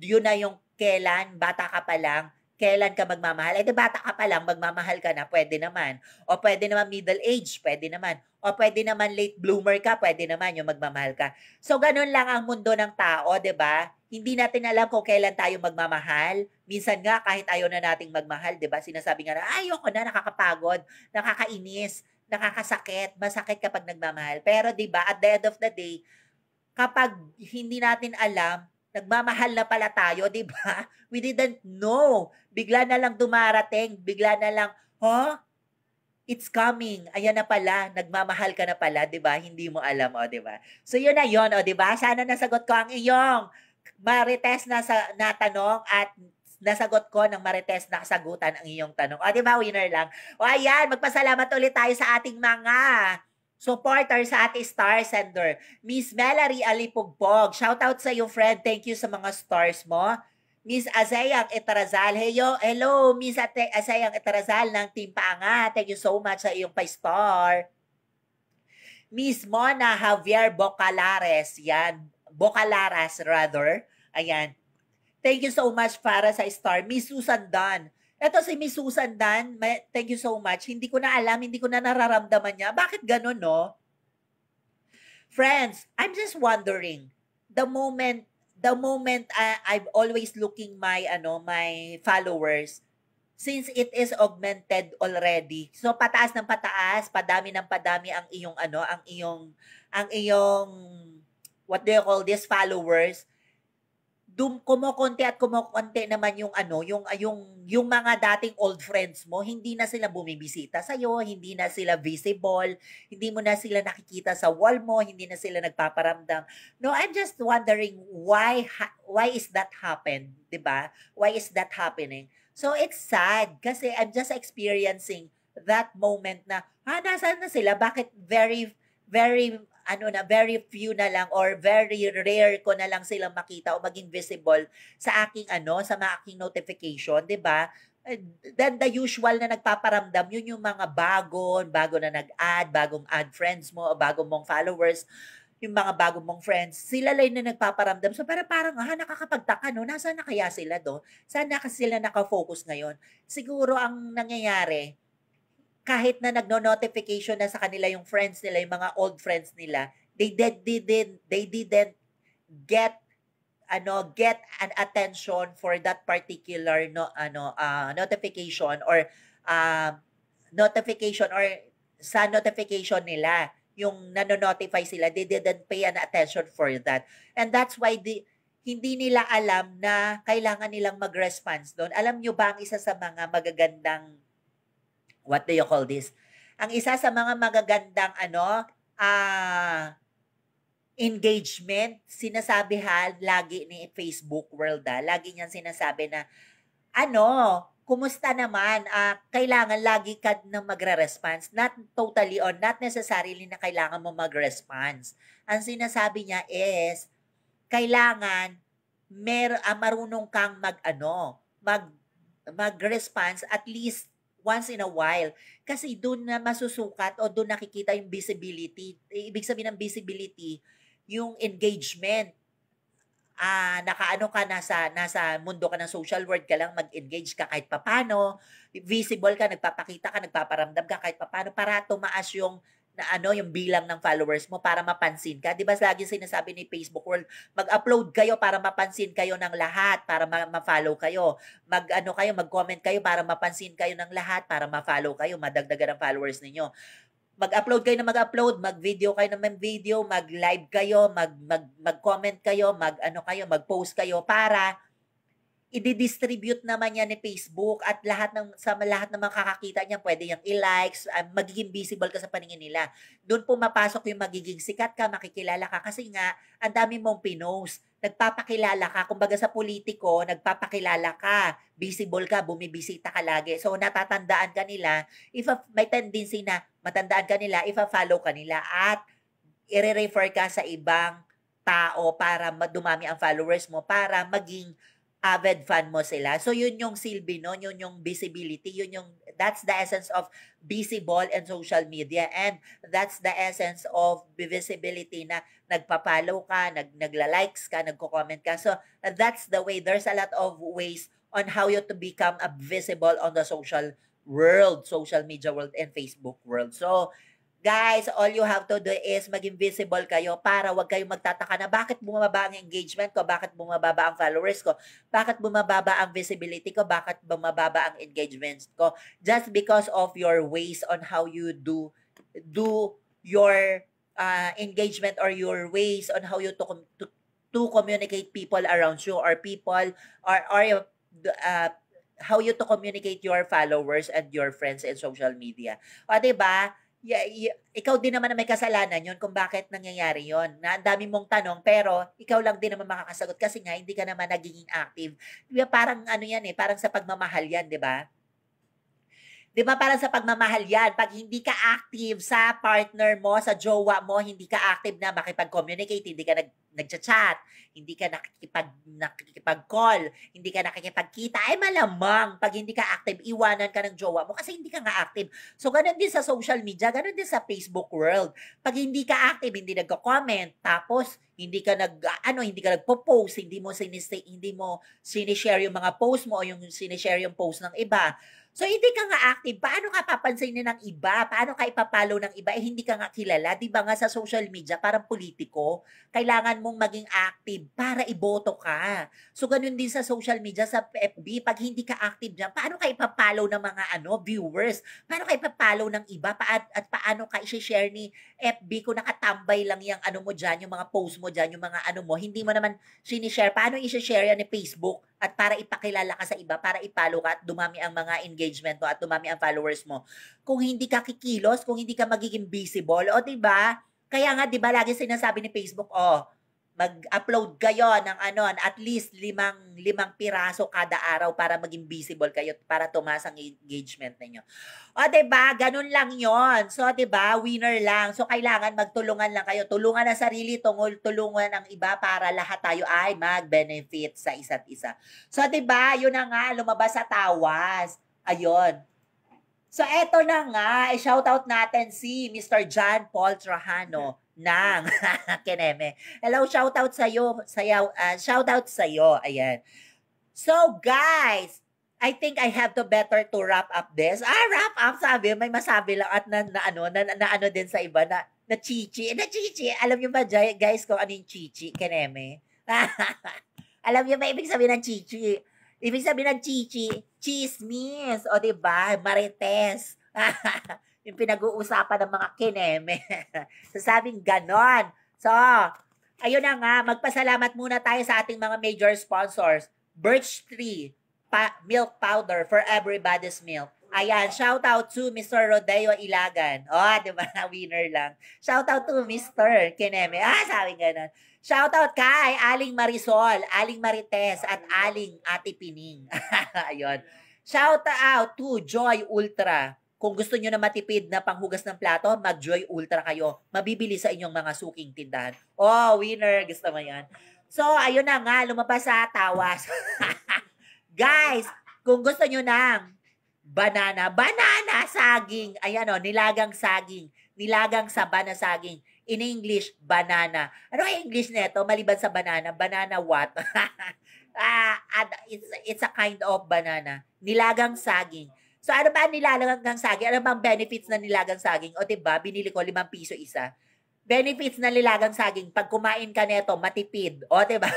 yun na yung kailan, bata ka pa lang, kailan ka magmamahal. Eh, di bata ka pa lang, magmamahal ka na, pwede naman. O pwede naman middle age, pwede naman. O pwede naman late bloomer ka, pwede naman yung magmamahal ka. So, ganun lang ang mundo ng tao, di ba? hindi natin alam kung kailan tayo magmamahal. Minsan nga, kahit ayaw na nating magmahal, di ba? Sinasabi nga na, ayoko na, nakakapagod, nakakainis, nakakasakit, masakit kapag nagmamahal. Pero di ba, at the end of the day, kapag hindi natin alam, nagmamahal na pala tayo, di ba? We didn't know. Bigla na lang dumarating, bigla na lang, huh? it's coming. Ayan na pala, nagmamahal ka na pala, 'di ba? Hindi mo alam, o, oh, 'di ba? So 'yun na 'yon, o, oh, 'di ba? Sana nasagot ko ang iyong Marites na sa natanong at nasagot ko ng marites na kasagutan ang iyong tanong. O, di ba, winner lang. O, ayan, magpasalamat ulit tayo sa ating mga supporter sa ating star sender. Miss Melary Alipugpog, shout out sa iyo, friend. Thank you sa mga stars mo. Miss Azayang Etarazal. Heyo, hello, Miss Ate Azayang Etarazal ng Team Paanga. Thank you so much sa iyong pa-star. Miss Mona Javier Bocalares, yan, Bocalaras rather. Ayan. Thank you so much para sa star. Miss Susan Dan. Ito si Miss Susan Dan. thank you so much. Hindi ko na alam, hindi ko na nararamdaman niya. Bakit ganun, no? Friends, I'm just wondering, the moment, the moment I, I'm always looking my, ano, my followers, since it is augmented already. So pataas ng pataas, padami ng padami ang iyong ano, ang iyong ang iyong what do you call this followers dum kumokonti at kumokonti naman yung ano, yung yung yung mga dating old friends mo, hindi na sila bumibisita sa iyo, hindi na sila visible, hindi mo na sila nakikita sa wall mo, hindi na sila nagpaparamdam. No, I'm just wondering why why is that happen, 'di ba? Why is that happening? So it's sad kasi I'm just experiencing that moment na, ah, nasaan na sila? Bakit very very ano na, very few na lang or very rare ko na lang silang makita o maging visible sa aking ano, sa mga aking notification, 'di ba? Then the usual na nagpaparamdam, yun yung mga bago, bago na nag-add, bagong add friends mo o bagong mong followers, yung mga bagong mong friends, sila lang na nagpaparamdam. So para parang, ha, ah, nakakapagtaka, no? Nasaan na kaya sila do? Saan na sila naka-focus ngayon? Siguro ang nangyayari, kahit na nagno-notification na sa kanila yung friends nila, yung mga old friends nila, they did, didn't, they didn't get ano get an attention for that particular no ano uh, notification or uh, notification or sa notification nila yung nanonotify sila they didn't pay an attention for that and that's why the hindi nila alam na kailangan nilang mag-response doon. Alam nyo ba ang isa sa mga magagandang what do you call this? Ang isa sa mga magagandang ano, ah, uh, engagement, sinasabi ha, lagi ni Facebook world ha, lagi niyan sinasabi na, ano, kumusta naman, uh, kailangan lagi ka na magre-response. Not totally on, not necessarily na kailangan mo mag-response. Ang sinasabi niya is, kailangan mer uh, marunong kang mag ano, mag mag-response at least once in a while. Kasi doon na masusukat o doon nakikita yung visibility. Eh, ibig sabihin ng visibility, yung engagement. Ah, uh, nakaano ka nasa nasa mundo ka ng social world ka lang mag-engage ka kahit papano, visible ka, nagpapakita ka, nagpaparamdam ka kahit papano para tumaas yung na ano yung bilang ng followers mo para mapansin ka. 'Di ba lagi sinasabi ni Facebook World, mag-upload kayo para mapansin kayo ng lahat, para ma-follow kayo. Mag ano kayo, mag-comment kayo para mapansin kayo ng lahat, para ma-follow kayo, madagdagan ang followers ninyo. Mag-upload kayo na mag-upload, mag-video kayo na mag-video, mag-live kayo, mag mag mag-comment kayo, mag ano kayo, mag-post kayo para ididistribute naman yan ni Facebook at lahat ng sa lahat ng makakakita niya pwede yang i-likes, uh, magiging visible ka sa paningin nila. Doon pumapasok yung magiging sikat ka, makikilala ka kasi nga ang dami mong pinos. Nagpapakilala ka, kumbaga sa politiko, nagpapakilala ka, visible ka, bumibisita ka lagi. So natatandaan ka nila, if a, may tendency na matandaan ka nila, if a follow ka nila at i-refer ka sa ibang tao para dumami ang followers mo para maging avid fan mo sila. So yun yung silbi no, yun yung visibility, yun yung that's the essence of busy ball and social media and that's the essence of visibility na nagpapalo ka, nag nagla-likes ka, nagko-comment ka. So that's the way there's a lot of ways on how you to become a visible on the social world, social media world and Facebook world. So Guys, all you have to do is maging visible kayo para wag kayong magtataka na bakit bumababa ang engagement ko, bakit bumababa ang followers ko, bakit bumababa ang visibility ko, bakit bumababa ang engagements ko. Just because of your ways on how you do do your uh, engagement or your ways on how you to, to, to communicate people around you or people or, or uh, how you to communicate your followers and your friends in social media. O, ba? Diba? yeah, yeah, ikaw din naman na may kasalanan yon kung bakit nangyayari yon. Na ang dami mong tanong pero ikaw lang din naman makakasagot kasi nga hindi ka naman nagiging active. Diba, parang ano yan eh, parang sa pagmamahal yan, 'di ba? Di ba parang sa pagmamahal yan, pag hindi ka active sa partner mo, sa jowa mo, hindi ka active na makipag-communicate, hindi ka nag nagcha-chat, hindi ka nakikipag, nakikipag-call, hindi ka nakikipagkita, ay malamang pag hindi ka active, iwanan ka ng jowa mo kasi hindi ka nga active. So, ganun din sa social media, ganun din sa Facebook world. Pag hindi ka active, hindi nagko-comment, tapos hindi ka nag ano hindi ka nagpo-post hindi mo siniste hindi mo sinishare yung mga post mo o yung sinishare yung post ng iba So, hindi ka nga active. Paano ka papansinin ng iba? Paano ka ipapalo ng iba? Eh, hindi ka nga kilala. Di ba nga sa social media, parang politiko, kailangan mong maging active para iboto ka. So, ganun din sa social media, sa FB, pag hindi ka active dyan, paano ka ipapalo ng mga ano viewers? Paano ka ipapalo ng iba? Pa at paano ka isi-share ni FB kung nakatambay lang yung ano mo dyan, yung mga post mo dyan, yung mga ano mo, hindi mo naman sinishare. Paano isi-share yan ni Facebook? at para ipakilala ka sa iba, para ipalo ka at dumami ang mga engagement mo at dumami ang followers mo. Kung hindi ka kikilos, kung hindi ka magiging visible, o 'di ba? Kaya nga 'di ba lagi sinasabi ni Facebook, oh, mag-upload kayo ng ano, at least limang, limang piraso kada araw para maging visible kayo, para tumaas ang engagement ninyo. O, ba diba? Ganun lang yon So, ba diba? Winner lang. So, kailangan magtulungan lang kayo. Tulungan ang sarili, tungol, tulungan ang iba para lahat tayo ay mag-benefit sa isa't isa. So, ba diba? Yun na nga, lumabas sa tawas. Ayun. So, eto na nga, i-shoutout natin si Mr. John Paul Trajano ng Keneme. Hello, shout out sa iyo. Sayaw, uh, ah, shout out sa iyo. Ayan. So guys, I think I have to better to wrap up this. Ah, wrap up sabi, may masabi lang at na, na ano, na, na, ano din sa iba na na chichi, na chichi. Alam niyo ba guys ko ano yung chichi, Keneme? Alam niyo ba ibig sabihin ng chichi? Ibig sabihin ng chichi, chismis, o 'di ba? Marites. yung pinag-uusapan ng mga kineme. so, sabing ganon. So, ayun na nga, magpasalamat muna tayo sa ating mga major sponsors. Birch Tree, pa- milk powder for everybody's milk. Ayan, shout out to Mr. Rodeo Ilagan. Oh, di ba? Winner lang. Shout out to Mr. Kineme. Ah, sabi ganun. Shout out kay Aling Marisol, Aling Marites, at Aling Ate Pining. Ayun. Shout out to Joy Ultra. Kung gusto nyo na matipid na panghugas ng plato, mag-Joy Ultra kayo. Mabibili sa inyong mga suking tindahan. Oh, winner! Gusto mo yan? So, ayun na nga, lumabas sa tawas. Guys, kung gusto nyo ng banana, banana saging. Ayan o, oh, nilagang saging. Nilagang saba na saging. In English, banana. Ano kaya English nito maliban sa banana? Banana what? ah, it's, it's a kind of banana. Nilagang saging. So ano ba nilalagang saging? Ano bang benefits na nilagang saging? O diba, binili ko limang piso isa. Benefits na nilagang saging, pag kumain ka nito, matipid. O diba?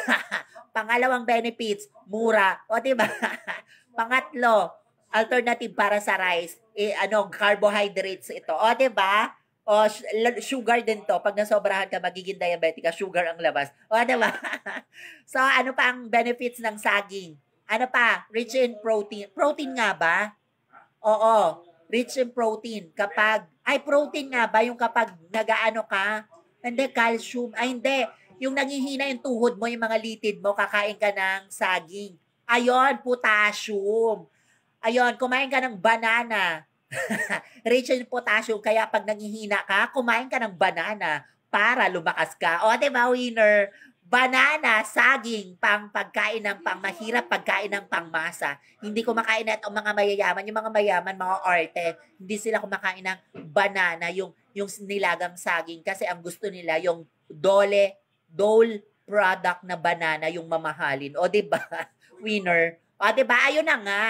Pangalawang benefits, mura. O diba? Pangatlo, alternative para sa rice, eh, ano, carbohydrates ito. O diba? O sugar din to. Pag nasobrahan ka, magiging diabetic ka, sugar ang labas. O diba? so ano pa ang benefits ng saging? Ano pa? Rich in protein. Protein nga ba? Oo, rich in protein. Kapag, ay protein nga ba yung kapag nagaano ka? Hindi, calcium. Ay hindi, yung nanghihina yung tuhod mo, yung mga litid mo, kakain ka ng saging. Ayon, potassium. Ayon, kumain ka ng banana. rich in potassium. Kaya pag nanghihina ka, kumain ka ng banana para lumakas ka. O, di ba, winner? banana, saging, pang pagkain ng pang mahirap, pagkain ng pangmasa. Hindi kumakain na itong mga mayayaman. Yung mga mayaman, mga arte, hindi sila kumakain ng banana, yung, yung nilagang saging. Kasi ang gusto nila, yung dole, dole product na banana, yung mamahalin. O, di ba? Winner. O, di ba? Ayun na nga.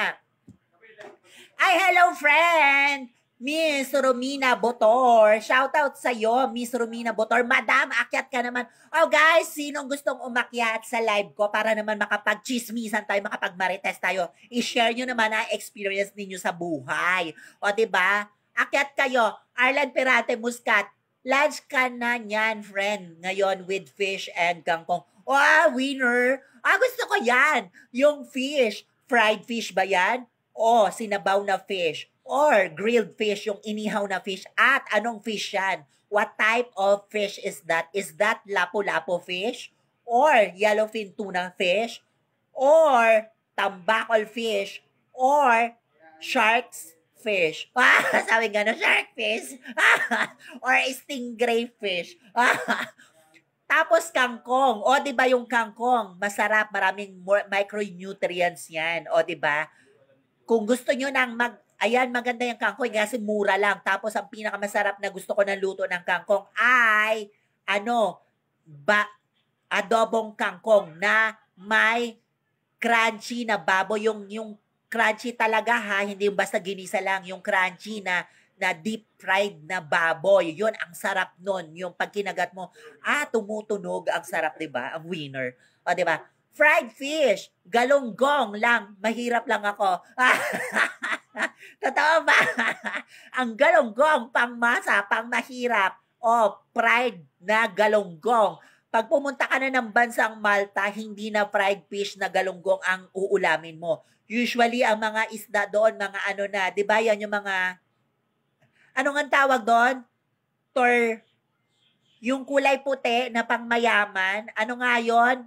Ay, hello, friend! Miss Romina Botor. Shout out sa iyo, Miss Romina Botor. Madam, akyat ka naman. Oh guys, sinong gustong umakyat sa live ko para naman makapag-chismisan tayo, makapag-marites tayo. I-share niyo naman ang experience ninyo sa buhay. O ba? Diba? Akyat kayo. Arlan Pirate Muscat. Lunch ka na niyan, friend. Ngayon with fish and kangkong. Oh, winner. Ah, gusto ko yan. Yung fish. Fried fish ba yan? O, oh, sinabaw na fish or grilled fish, yung inihaw na fish, at anong fish yan? What type of fish is that? Is that lapu-lapu fish? Or yellowfin tuna fish? Or tambakol fish? Or shark's fish? Ah, sabi nga no, shark fish? Ah, or stingray fish? Ah, tapos kangkong. O, di ba yung kangkong? Masarap, maraming micronutrients yan. O, di ba? Kung gusto nyo nang mag Ayan, maganda yung kangkong kasi mura lang. Tapos ang pinakamasarap na gusto ko ng luto ng kangkong ay ano, ba, adobong kangkong na may crunchy na baboy. Yung, yung crunchy talaga ha, hindi yung basta ginisa lang. Yung crunchy na na deep fried na baboy. Yun, ang sarap nun. Yung pag kinagat mo, ah, tumutunog. Ang sarap, di ba? Ang winner. O, di ba? Fried fish, galunggong lang. Mahirap lang ako. Totoo ba? ang galonggong pangmasa, pangmahirap o pride na galonggong. Pag pumunta ka na ng bansang Malta, hindi na fried fish na galunggong ang uulamin mo. Usually, ang mga isda doon, mga ano na, di ba yan yung mga, ano nga tawag doon? Tor, yung kulay puti na pangmayaman, ano nga yon?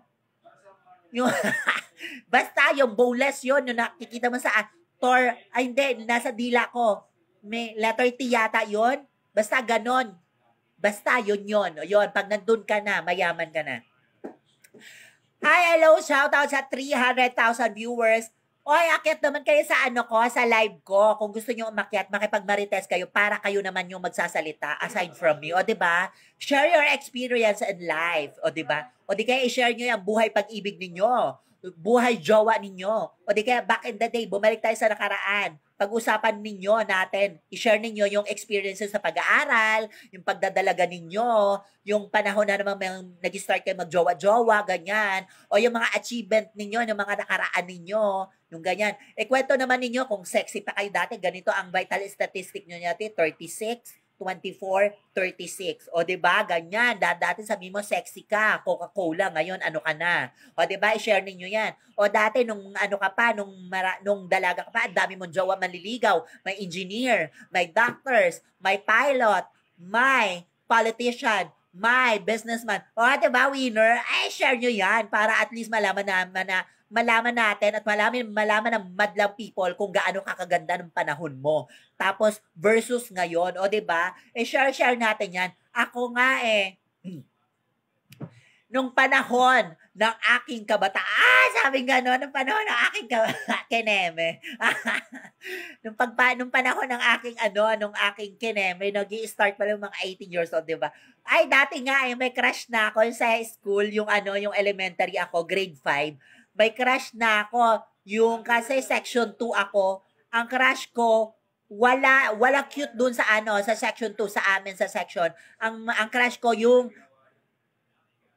Yung, basta yung boneless yon yung nakikita mo sa letter, ay hindi, nasa dila ko. May letter T yata yon Basta ganon. Basta yun yon O yun, pag nandun ka na, mayaman ka na. Hi, hello, shout out sa 300,000 viewers. Oy, akyat naman kayo sa ano ko, sa live ko. Kung gusto niyo umakyat, makipagmarites kayo para kayo naman yung magsasalita aside from me. O, di ba? Share your experience in life. O, di ba? O, di kaya i-share niyo yung buhay pag-ibig ninyo buhay jowa ninyo. O di kaya back in the day, bumalik tayo sa nakaraan. Pag-usapan ninyo natin, i-share ninyo yung experiences sa pag-aaral, yung pagdadalaga ninyo, yung panahon na naman may nag-start kayo mag-jowa-jowa, ganyan. O yung mga achievement ninyo, yung mga nakaraan ninyo, yung ganyan. E kwento naman ninyo kung sexy pa kayo dati, ganito ang vital statistic nyo natin, 36 2436. O 'di ba? Ganyan. Dati sabi mo sexy ka, Coca-Cola, ngayon ano ka na. O 'di ba? I-share ninyo 'yan. O dati nung ano ka pa, nung mara, nung dalaga ka pa, ang dami mong jowa manliligaw, may engineer, may doctors, may pilot, may politician, my businessman. O, oh, diba, winner? Ay, share nyo yan para at least malaman na, na malaman natin at malaman, malaman ng madlang people kung gaano kakaganda ng panahon mo. Tapos, versus ngayon, o di ba diba? Eh, share-share natin yan. Ako nga eh, nung panahon ng aking kabataan, ah, sabi nga no, nung panahon ng aking kabataan, ah, kineme. nung, pagpa, nung panahon ng aking ano, nung aking kineme, nag start pa lang mga 18 years old, di ba? Ay, dati nga, eh, may crush na ako sa school, yung ano, yung elementary ako, grade 5 may crush na ako. Yung kasi section 2 ako. Ang crush ko, wala wala cute doon sa ano sa section 2 sa amin sa section. Ang ang crush ko yung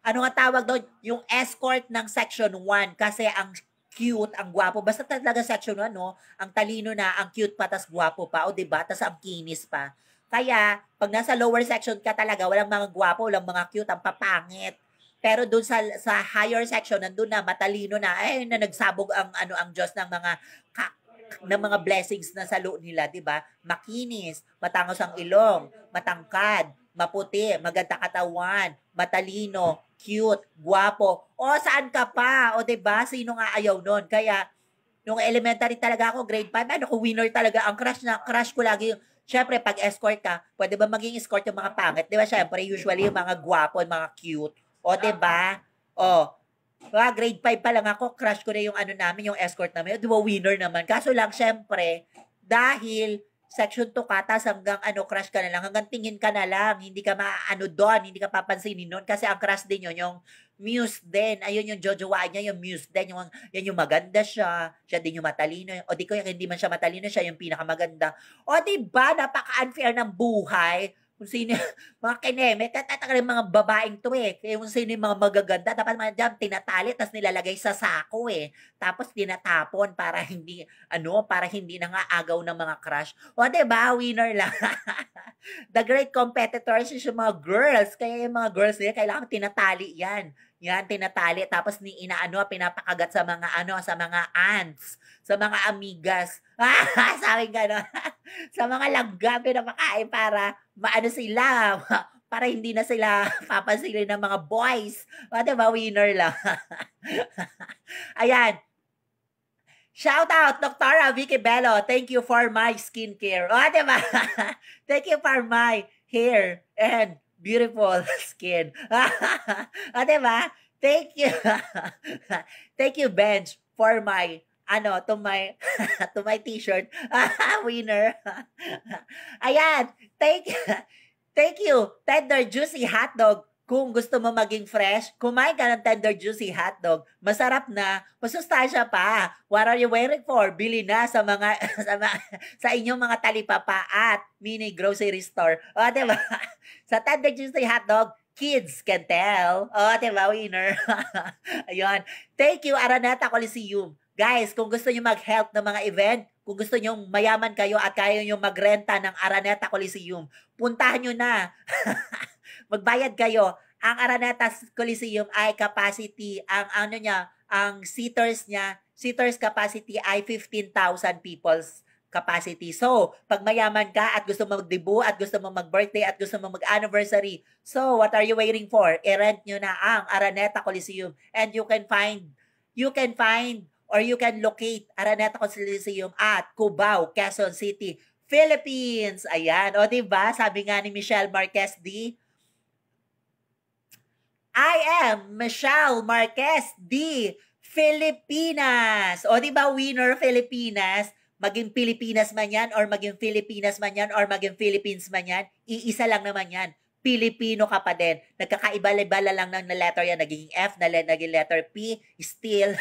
ano nga tawag doon, yung escort ng section 1 kasi ang cute, ang gwapo. Basta talaga section 1, no? Ang talino na, ang cute pa, tas gwapo pa. O, diba? Tas ang kinis pa. Kaya, pag nasa lower section ka talaga, walang mga gwapo, walang mga cute, ang papangit. Pero doon sa sa higher section nandoon na matalino na eh na nagsabog ang ano ang Diyos ng mga ka, ng mga blessings na sa loob nila, 'di ba? Makinis, matangos ang ilong, matangkad, maputi, maganda katawan, matalino, cute, guwapo. O saan ka pa? O 'di ba? Sino nga ayaw noon? Kaya nung elementary talaga ako, grade 5, ano ko winner talaga ang crush na crush ko lagi yung Siyempre, pag escort ka, pwede ba maging escort yung mga pangit? Di ba, siyempre, usually yung mga gwapo, mga cute o, ba diba? O, Ah, grade 5 pa lang ako, crush ko na yung ano namin, yung escort namin. Di winner naman. Kaso lang, syempre, dahil section to ka, tas hanggang ano, crush ka na lang, hanggang tingin ka na lang, hindi ka maano doon, hindi ka papansinin noon. Kasi ang crush din yun, yung muse din. Ayun yung jojowain niya, yung muse din. Yung, yan yung maganda siya. Siya din yung matalino. O di ko, yung hindi man siya matalino, siya yung pinakamaganda. O di ba, napaka-unfair ng buhay kung sino, mga kineme, tatataka ng mga babaeng to eh. Kaya kung sino yung mga magaganda, dapat mga jam, tinatali, tapos nilalagay sa sako eh. Tapos tinatapon para hindi, ano, para hindi na nga agaw ng mga crush. O, di ba diba, winner lang. The great competitors is yung mga girls. Kaya yung mga girls nila, kailangan tinatali yan. Yan, tinatali. Tapos ni inaano, pinapakagat sa mga ano, sa mga aunts, sa mga amigas. Ah, sabi gano'n. sa mga lagga, pinapakain para maano sila, para hindi na sila papansinin ng mga boys. O, diba, winner lang. Ayan. Shout out, Dr. Vicky Bello. Thank you for my skincare. O, oh, diba? Thank you for my hair and beautiful skin. o, ah, diba? Thank you. Thank you, Bench, for my ano, to my, to my t-shirt, winner. Ayan, thank, you. thank you, tender, juicy hot dog kung gusto mo maging fresh, kumain ka ng tender juicy hotdog. Masarap na, masustansya pa. What are you waiting for? Bili na sa mga sa, mga, sa inyong mga talipapa at mini grocery store. O, oh, diba? sa tender juicy hotdog, kids can tell. O, oh, diba, winner? Ayun. Thank you, Araneta Coliseum. Guys, kung gusto nyo mag-help ng mga event, kung gusto nyo mayaman kayo at kaya nyo magrenta ng Araneta Coliseum, puntahan nyo na. Magbayad kayo. Ang Araneta Coliseum ay capacity, ang ano niya, ang seaters niya, seaters capacity ay 15,000 peoples capacity. So, pag mayaman ka at gusto mo mag-debut at gusto mo mag-birthday at gusto mo mag-anniversary, so what are you waiting for? I-rent nyo na ang Araneta Coliseum and you can find, you can find or you can locate Araneta Consilium at Cubao, Quezon City, Philippines. Ayan, o diba? Sabi nga ni Michelle Marquez D. I am Michelle Marquez D. Filipinas. O diba winner Filipinas? Maging Pilipinas man yan or maging Filipinas man yan or maging Philippines man yan, iisa lang naman yan. Pilipino ka pa din. Nagkakaibala-bala lang ng na letter yan. Nagiging F, na naging letter P, still.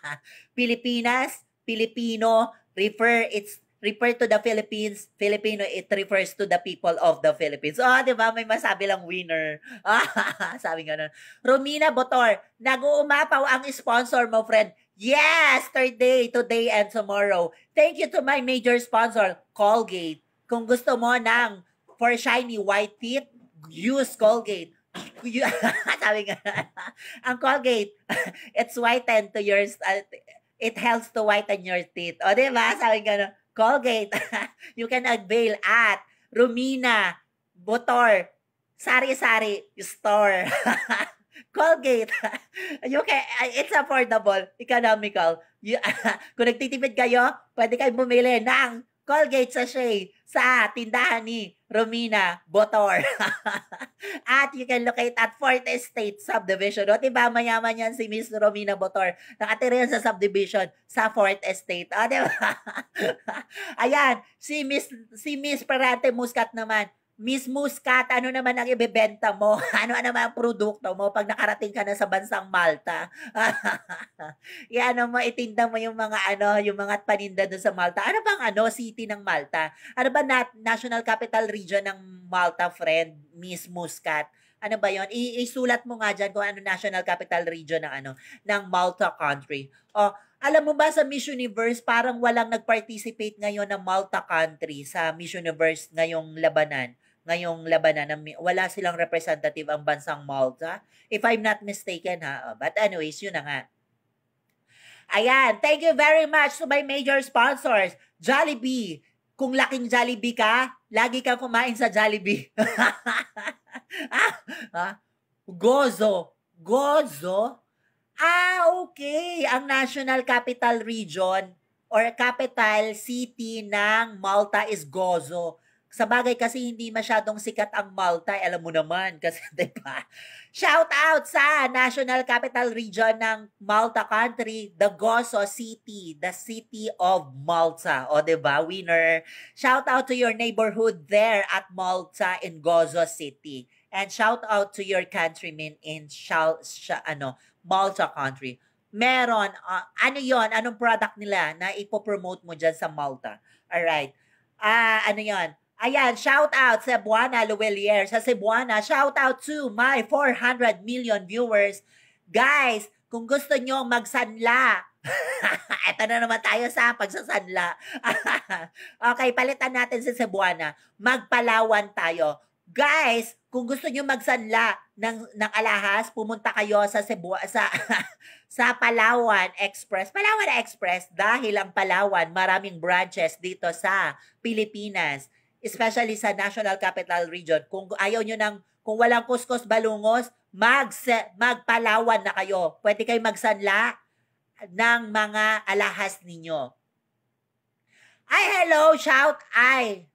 Pilipinas, Pilipino, refer, it's refer to the Philippines. Filipino, it refers to the people of the Philippines. Oh, di ba? May masabi lang winner. Sabi nga nun. Romina Botor, nag-uumapaw ang sponsor mo, friend. Yes! Third day, today, and tomorrow. Thank you to my major sponsor, Colgate. Kung gusto mo ng for shiny white teeth, use Colgate. Sabi nga, ang Colgate, it's whitened to your, uh, it helps to whiten your teeth. O, di ba? Sabi nga, Colgate, you can avail at Rumina, Botor, Sari-Sari Store. Colgate. you can, uh, it's affordable, economical. You, kung nagtitipid kayo, pwede kayo bumili ng Colgate sachet sa tindahan ni Romina Botor. at you can locate at 4th State Subdivision. O, diba, mayaman yan si Miss Romina Botor. Nakatira yan sa subdivision sa 4th State. O, ah, diba? Ayan, si Miss, si Miss Parante Muscat naman, Mismo Scat, ano naman ang ibebenta mo? Ano naman ang produkto mo pag nakarating ka na sa bansang Malta? ano ang itinda mo yung mga ano, yung mga paninda doon sa Malta. Ano bang ano city ng Malta? Ano ba nat- national capital region ng Malta, friend? Miss Muscat. Ano ba 'yon? I- isulat mo nga diyan kung ano national capital region ng ano ng Malta country. O alam mo ba sa Miss Universe, parang walang nag-participate ngayon ng Malta country sa Miss Universe ngayong labanan ngayong labanan. Na wala silang representative ang bansang Malta. If I'm not mistaken ha. Oh, but anyways, yun na nga. Ayan, thank you very much to my major sponsors. Jollibee. Kung laking Jollibee ka, lagi kang kumain sa Jollibee. ah, ah, Gozo. Gozo? Ah, okay. Ang National Capital Region or capital city ng Malta is Gozo. Sa bagay kasi hindi masyadong sikat ang Malta, eh, alam mo naman kasi 'di ba? Shout out sa National Capital Region ng Malta Country, the Gozo City, the City of Malta. O 'di ba, winner? Shout out to your neighborhood there at Malta in Gozo City. And shout out to your countrymen in Shal, Shal ano, Malta Country. Meron, uh, ano yon Anong product nila na ipopromote mo dyan sa Malta? Alright. Ah, uh, ano yon Ayan, shout out sa Buana Luelier, sa Cebuana. Shout out to my 400 million viewers. Guys, kung gusto nyo magsanla, eto na naman tayo sa pagsasanla. okay, palitan natin sa Cebuana. Magpalawan tayo. Guys, kung gusto nyo magsanla ng, ng alahas, pumunta kayo sa Cebu, sa, sa Palawan Express. Palawan Express, dahil ang Palawan, maraming branches dito sa Pilipinas especially sa National Capital Region. Kung ayaw nyo ng, kung walang kuskus balungos, mag, magpalawan na kayo. Pwede kayo magsanla ng mga alahas ninyo. Ay, hello, shout, ay.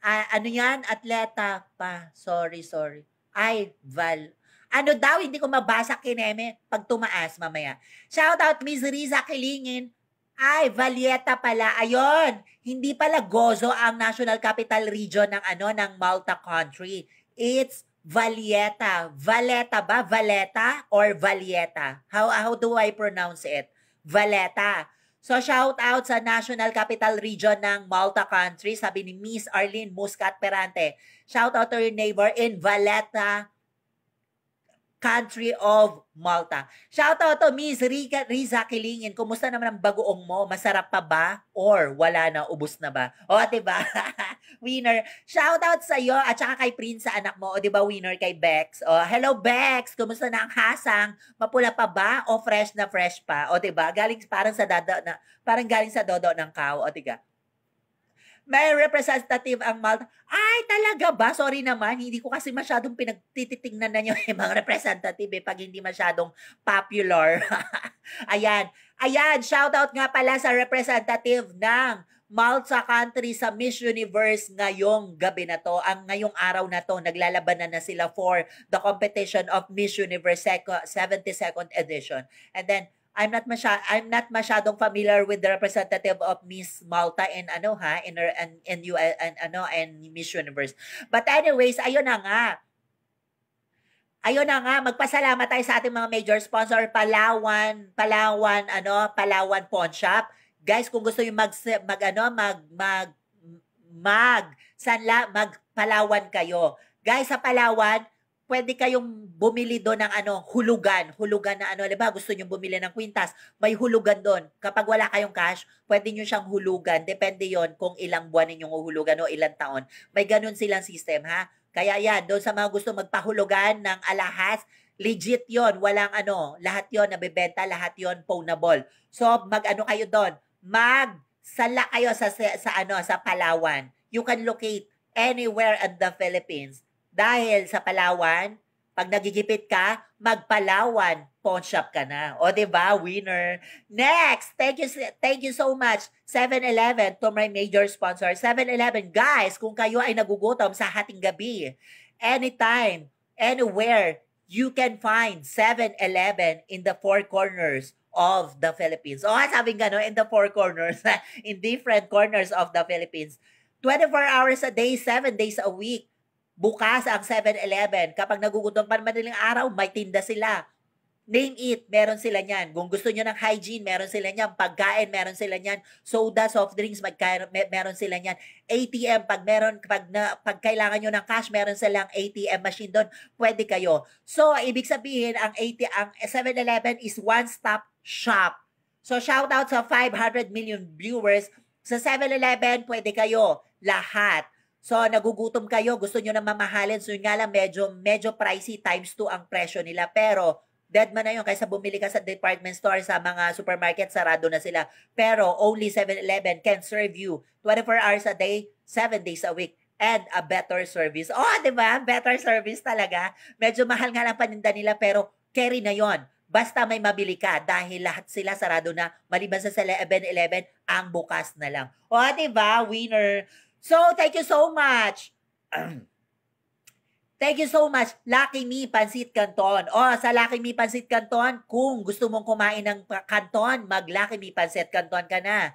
Uh, ano yan? Atleta pa. Sorry, sorry. Ay, Val. Ano daw, hindi ko mabasa kineme pag tumaas mamaya. Shout out Miss Riza Kilingin ay, Valletta pala. Ayun. hindi pala Gozo ang National Capital Region ng ano ng Malta Country. It's Valletta. Valletta ba? Valletta or Valletta? How how do I pronounce it? Valletta. So shout out sa National Capital Region ng Malta Country, sabi ni Miss Arlene Muscat Perante. Shout out to your neighbor in Valletta, country of Malta. Shout out to Miss Rika Riza Kilingin. Kumusta naman ang bagoong mo? Masarap pa ba? Or wala na, ubus na ba? O, ba diba? winner. Shout out sa iyo at saka kay Prince sa anak mo. O, ba diba, winner kay Bex. O, hello Bex! Kumusta na ang hasang? Mapula pa ba? O, fresh na fresh pa? O, ba diba? Galing parang sa dada na, parang galing sa dodo ng cow. O, diba? may representative ang Malta. Ay, talaga ba? Sorry naman, hindi ko kasi masyadong pinagtitingnan na nyo yung eh, mga representative eh, pag hindi masyadong popular. Ayan. Ayan, shoutout nga pala sa representative ng Malta country sa Miss Universe ngayong gabi na to. Ang ngayong araw na to, naglalabanan na sila for the competition of Miss Universe 72nd edition. And then, I'm not masya I'm not masyadong familiar with the representative of Miss Malta and ano ha in her and and you and ano and Miss Universe. But anyways, ayun na nga. Ayun na nga, magpasalamat tayo sa ating mga major sponsor Palawan, Palawan ano, Palawan Pawn Shop. Guys, kung gusto niyo mag mag ano, mag mag mag sanla mag Palawan kayo. Guys, sa Palawan, pwede kayong bumili doon ng ano, hulugan. Hulugan na ano, ba gusto nyo bumili ng kwintas, may hulugan doon. Kapag wala kayong cash, pwede nyo siyang hulugan. Depende yon kung ilang buwan ninyong uhulugan o ilang taon. May ganun silang system, ha? Kaya yan, doon sa mga gusto magpahulugan ng alahas, legit yon Walang ano, lahat yon nabebenta, lahat yon pawnable. So, mag-ano kayo doon? Mag-sala kayo sa, sa, sa, ano, sa Palawan. You can locate anywhere in the Philippines dahil sa Palawan, pag nagigipit ka, magpalawan, pawn shop ka na. O, di ba? Winner. Next, thank you, thank you so much, 7-Eleven, to my major sponsor. 7-Eleven, guys, kung kayo ay nagugutom sa hating gabi, anytime, anywhere, you can find 7-Eleven in the four corners of the Philippines. O, sabi nga, no, in the four corners, in different corners of the Philippines. 24 hours a day, 7 days a week Bukas ang 7-Eleven, kapag nagugutom pa madaling araw, may tinda sila. Name it, meron sila niyan. Kung gusto niyo ng hygiene, meron sila niyan. Pagkain, meron sila niyan. Soda, soft drinks, magka, meron sila niyan. ATM, pag, meron, pag, na, pag kailangan niyo ng cash, meron silang ATM machine doon. Pwede kayo. So, ibig sabihin, ang, AT, ang 7-Eleven is one-stop shop. So, shout out sa 500 million viewers. Sa 7-Eleven, pwede kayo lahat. So, nagugutom kayo, gusto nyo na mamahalin. So, yun nga lang, medyo, medyo pricey times 2 ang presyo nila. Pero, dead man na yun. Kaysa bumili ka sa department store, sa mga supermarket, sarado na sila. Pero, only 7-Eleven can serve you 24 hours a day, 7 days a week and a better service. Oh, di ba? Better service talaga. Medyo mahal nga lang paninda nila pero carry na yon. Basta may mabili ka dahil lahat sila sarado na maliban sa 7-Eleven ang bukas na lang. Oh, di ba? Winner. So, thank you so much. Thank you so much, Lucky Me Pansit Canton. O, oh, sa Lucky Me Pansit Canton, kung gusto mong kumain ng canton, mag Lucky Me Pansit Canton ka na.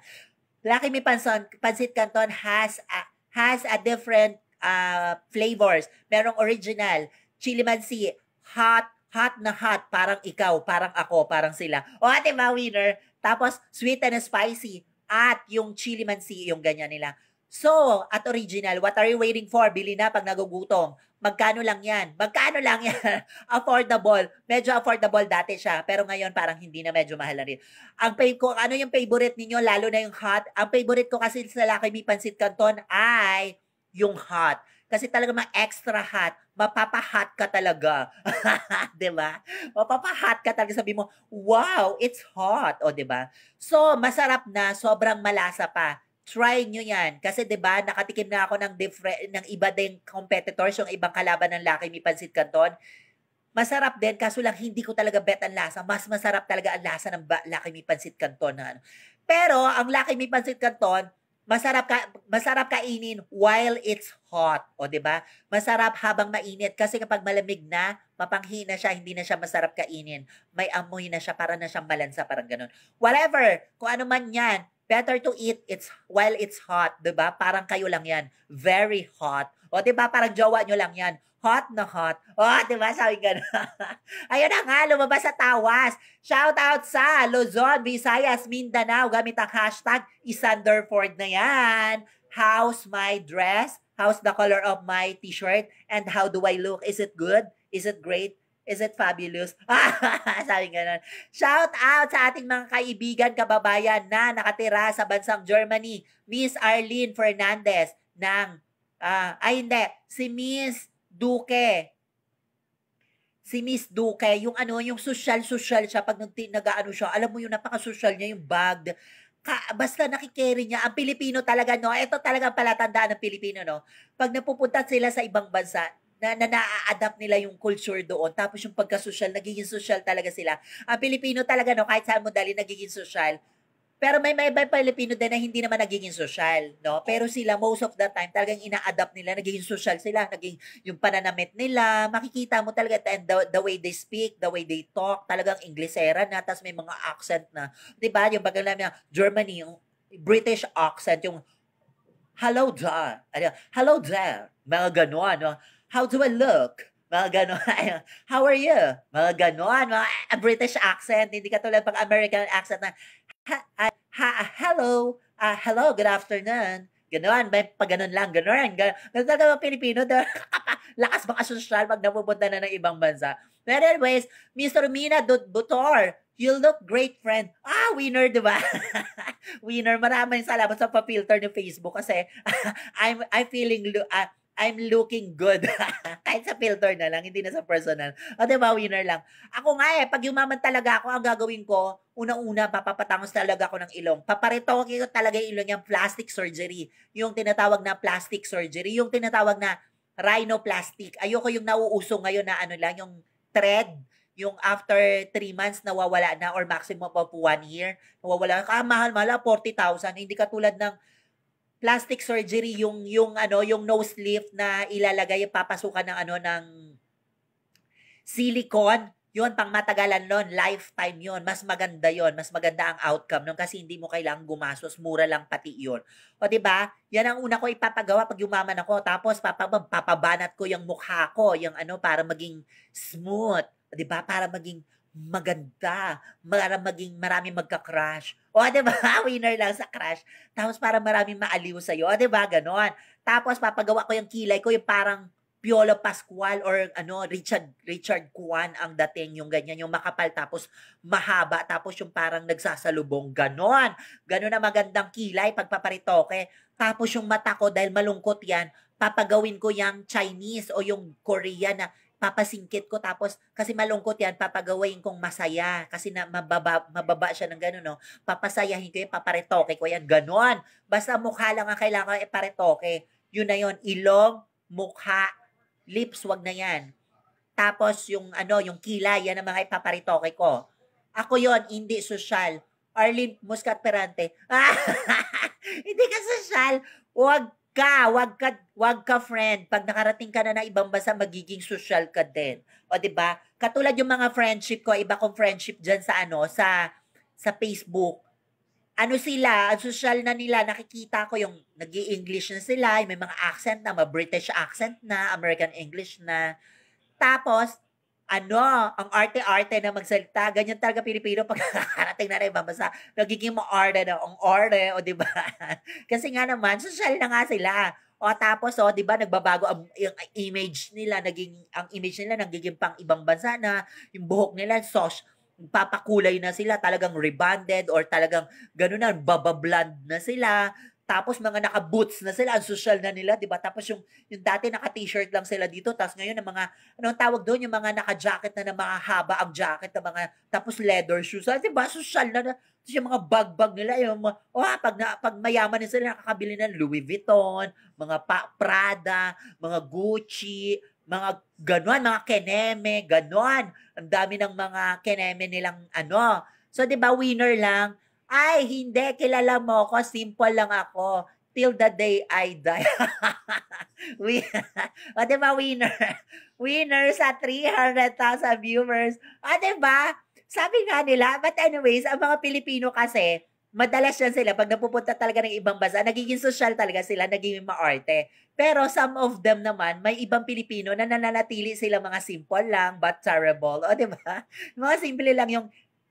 Lucky Me Panson, Pansit Canton has a, has a different uh, flavors. Merong original, chili mansi, hot, hot na hot, parang ikaw, parang ako, parang sila. O, oh, ate ma winner. Tapos, sweet and spicy. At yung chili mansi, yung ganyan nila. So, at original, what are you waiting for? Bili na pag nagugutom. Magkano lang yan? Magkano lang yan? affordable. Medyo affordable dati siya. Pero ngayon, parang hindi na medyo mahal na rin. Ang pay ko, ano yung favorite ninyo? Lalo na yung hot. Ang favorite ko kasi sa laki may pansit canton ay yung hot. Kasi talaga mga extra hot. Mapapahat ka talaga. di ba? Mapapahat ka talaga. Sabi mo, wow, it's hot. O, di ba? So, masarap na. Sobrang malasa pa try nyo yan. Kasi 'di ba nakatikim na ako ng, different, ng iba ding competitors, yung ibang kalaban ng Lucky Mi Pansit Canton. Masarap din, kaso lang hindi ko talaga bet ang lasa. Mas masarap talaga ang lasa ng ba- Lucky Mi Pansit Canton. ano. Pero ang Lucky Mi Pansit Canton, masarap ka masarap kainin while it's hot, o 'di ba? Masarap habang mainit kasi kapag malamig na, mapanghina siya, hindi na siya masarap kainin. May amoy na siya para na siyang malansa parang ganun. Whatever, kung ano man 'yan, better to eat it's while it's hot, 'di ba? Parang kayo lang 'yan, very hot. O 'di ba parang jowa nyo lang 'yan, hot na hot. O 'di ba sabi ganun. Ayun na nga, lumabas sa tawas. Shout out sa Luzon, Visayas, Mindanao gamit ang hashtag Isanderford na 'yan. How's my dress? How's the color of my t-shirt? And how do I look? Is it good? Is it great? Is it fabulous? Sabi nga Shout out sa ating mga kaibigan kababayan na nakatira sa bansang Germany. Miss Arlene Fernandez ng, uh, ay hindi, si Miss Duque. Si Miss Duque, yung ano, yung social-social siya pag nag-ano siya, alam mo yung napaka-social niya, yung bagged ka, basta nakikerry niya, ang Pilipino talaga, no? Ito talaga palatandaan ng Pilipino, no? Pag napupunta sila sa ibang bansa, na, na na-adapt nila yung culture doon. Tapos yung pagka-social, nagiging social talaga sila. Ang Pilipino talaga, no, kahit saan mo dali, nagiging social. Pero may may iba Pilipino din na hindi naman nagiging social, no? Pero sila most of the time talagang ina-adapt nila, nagiging social sila, naging yung pananamit nila, makikita mo talaga and the, the way they speak, the way they talk, talagang Inglesera na tapos may mga accent na, 'di ba? Yung bagal namin Germany, yung British accent, yung hello there. Ano, hello there. Mga ganoon, no? how do I look? Mga ganon. How are you? Mga ganon. Mga British accent. Hindi ka tulad pag American accent na, ha, ah, ha, ah, hello, uh, hello, good afternoon. Ganon, may pagganon lang, ganon. Ganon talaga mga Pilipino, lakas mga social pag napupunta na ng ibang bansa. But anyways, Mr. Mina Butor, you look great, friend. Ah, winner, di ba? winner, maraming salamat sa pa-filter ni Facebook kasi I'm, I'm feeling, uh, I'm looking good. Kahit sa filter na lang, hindi na sa personal. O diba, winner lang. Ako nga eh, pag yumaman talaga ako, ang gagawin ko, una-una, papapatangos talaga ako ng ilong. Paparitoke ko talaga yung ilong yung plastic surgery. Yung tinatawag na plastic surgery. Yung tinatawag na rhinoplastic. Ayoko yung nauuso ngayon na ano lang, yung thread yung after 3 months nawawala na or maximum of 1 year, nawawala na. Ah, mahal, mahal, 40,000. Hindi katulad ng plastic surgery yung yung ano yung nose lift na ilalagay papasukan ng ano ng silicone yun, pang matagalan nun, lifetime yun, Mas maganda yun, Mas maganda ang outcome nun kasi hindi mo kailangang gumastos. Mura lang pati yun. O ba diba? Yan ang una ko ipapagawa pag yumaman ako. Tapos papab- papabanat ko yung mukha ko, yung ano, para maging smooth. O ba diba? Para maging maganda. Para maging marami magka-crush. O, di ba? Winner lang sa crush. Tapos para marami maaliw sa'yo. O, di ba? Ganon. Tapos papagawa ko yung kilay ko, yung parang Piolo Pascual or ano Richard Richard Kwan ang dating yung ganyan yung makapal tapos mahaba tapos yung parang nagsasalubong ganon ganon na magandang kilay pagpaparitoke tapos yung mata ko dahil malungkot yan papagawin ko yung Chinese o yung Korean na papasingkit ko tapos kasi malungkot yan papagawin kong masaya kasi na mababa, mababa siya ng gano'n no papasayahin ko yan paparetoke ko yan gano'n basta mukha lang ang kailangan iparetoke eh, yun na yun ilong mukha lips wag na yan tapos yung ano yung kilay yan ang mga ipaparetoke ko ako yon hindi social Arlene Muscat Perante ah, hindi ka social wag ka, wag ka, wag ka friend. Pag nakarating ka na ng ibang bansa, magiging social ka din. O 'di ba? Katulad yung mga friendship ko, iba kong friendship diyan sa ano, sa sa Facebook. Ano sila, ang social na nila, nakikita ko yung nag english na sila, may mga accent na, mga British accent na, American English na. Tapos, ano, ang arte-arte na magsalita. Ganyan talaga Pilipino pag nakarating na rin mabasa. Nagiging maarte na, ang arte, o di ba? Kasi nga naman, social na nga sila. O tapos, o, di ba, nagbabago ang, yung image nila, naging, ang image nila nagiging pang ibang bansa na yung buhok nila, sos, papakulay na sila, talagang rebonded or talagang ganun na, babablond na sila. Tapos mga naka-boots na sila, ang social na nila, 'di ba? Tapos yung yung dati naka-t-shirt lang sila dito, tapos ngayon ang mga anong tawag doon, yung mga naka-jacket na na mahaba ang jacket na mga tapos leather shoes. Ah, 'Di ba? Social na, na tapos yung mga bag-bag nila, yung mga, oh, pag, na, pag mayaman na sila, nakakabili ng Louis Vuitton, mga pa, Prada, mga Gucci, mga ganon, mga keneme, ganon. Ang dami ng mga keneme nilang ano. So, di ba, winner lang ay, hindi, kilala mo ko, simple lang ako. Till the day I die. We, o, di winner? Winner sa 300,000 viewers. O, di ba? Sabi nga nila, but anyways, ang mga Pilipino kasi, madalas yan sila, pag napupunta talaga ng ibang bansa, nagiging social talaga sila, nagiging maarte. Pero some of them naman, may ibang Pilipino na nananatili sila mga simple lang, but terrible. O, di ba? Mga simple lang yung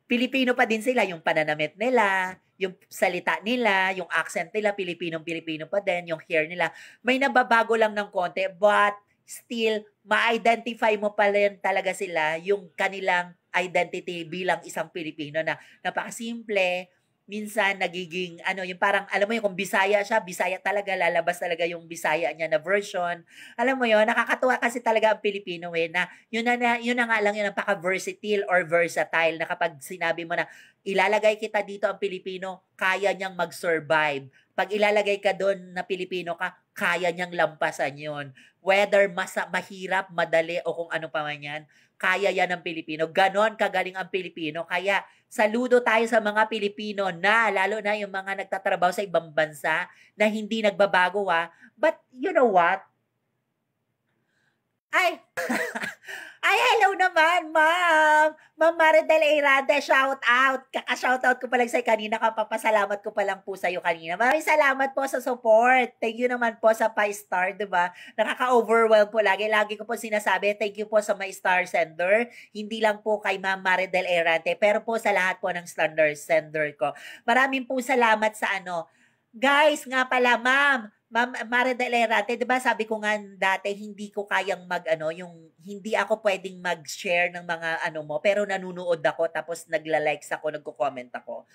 Pilipino pa din sila, yung pananamit nila, yung salita nila, yung accent nila, Pilipinong-Pilipino pa din, yung hair nila. May nababago lang ng konti, but still, ma-identify mo pa rin talaga sila yung kanilang identity bilang isang Pilipino na napakasimple, minsan nagiging ano yung parang alam mo yung kung Bisaya siya, Bisaya talaga lalabas talaga yung Bisaya niya na version. Alam mo yon, nakakatuwa kasi talaga ang Pilipino eh na yun na, na yun na nga lang yun ang versatile or versatile na kapag sinabi mo na ilalagay kita dito ang Pilipino, kaya niyang mag-survive. Pag ilalagay ka doon na Pilipino ka, kaya niyang lampasan yun. Whether mas mahirap, madali o kung ano pa man yan kaya yan ng Pilipino. Ganon kagaling ang Pilipino. Kaya saludo tayo sa mga Pilipino na, lalo na yung mga nagtatrabaho sa ibang bansa na hindi nagbabago ha. Ah. But you know what? Ay! Ay, hello naman, ma'am. Ma'am Maridel Eirada, shout out. Kaka-shout out ko palang sa'yo kanina. Kapapasalamat ko palang po sa'yo kanina. Maraming salamat po sa support. Thank you naman po sa 5 star, di ba? Nakaka-overwhelm po lagi. Lagi ko po sinasabi, thank you po sa my star sender. Hindi lang po kay Ma'am Maridel Eirante, pero po sa lahat po ng star sender ko. Maraming po salamat sa ano. Guys, nga pala, ma'am, Ma'am eh, Mare de Lerante, 'di ba? Sabi ko nga dati hindi ko kayang magano yung hindi ako pwedeng mag-share ng mga ano mo, pero nanonood ako tapos nagla-likes ako, nagko-comment ako.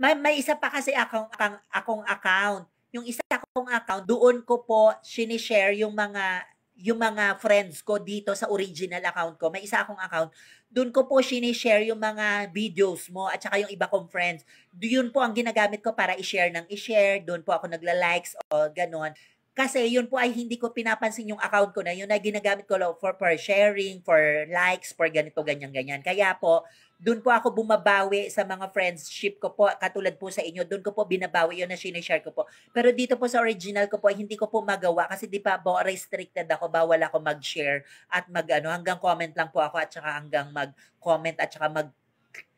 May, may isa pa kasi akong, akong akong account. Yung isa kong account, doon ko po sinishare yung mga yung mga friends ko dito sa original account ko, may isa akong account, doon ko po sinishare yung mga videos mo at saka yung iba kong friends. Doon po ang ginagamit ko para i-share ng i-share. Doon po ako nagla-likes o ganun. Kasi yun po ay hindi ko pinapansin yung account ko na yun na ginagamit ko for, for sharing, for likes, for ganito, ganyan, ganyan. Kaya po, doon po ako bumabawi sa mga friendship ko po, katulad po sa inyo, doon ko po binabawi yun na sinishare ko po. Pero dito po sa original ko po, hindi ko po magawa kasi di pa po restricted ako, bawal ako mag-share at mag ano, hanggang comment lang po ako at saka hanggang mag-comment at saka mag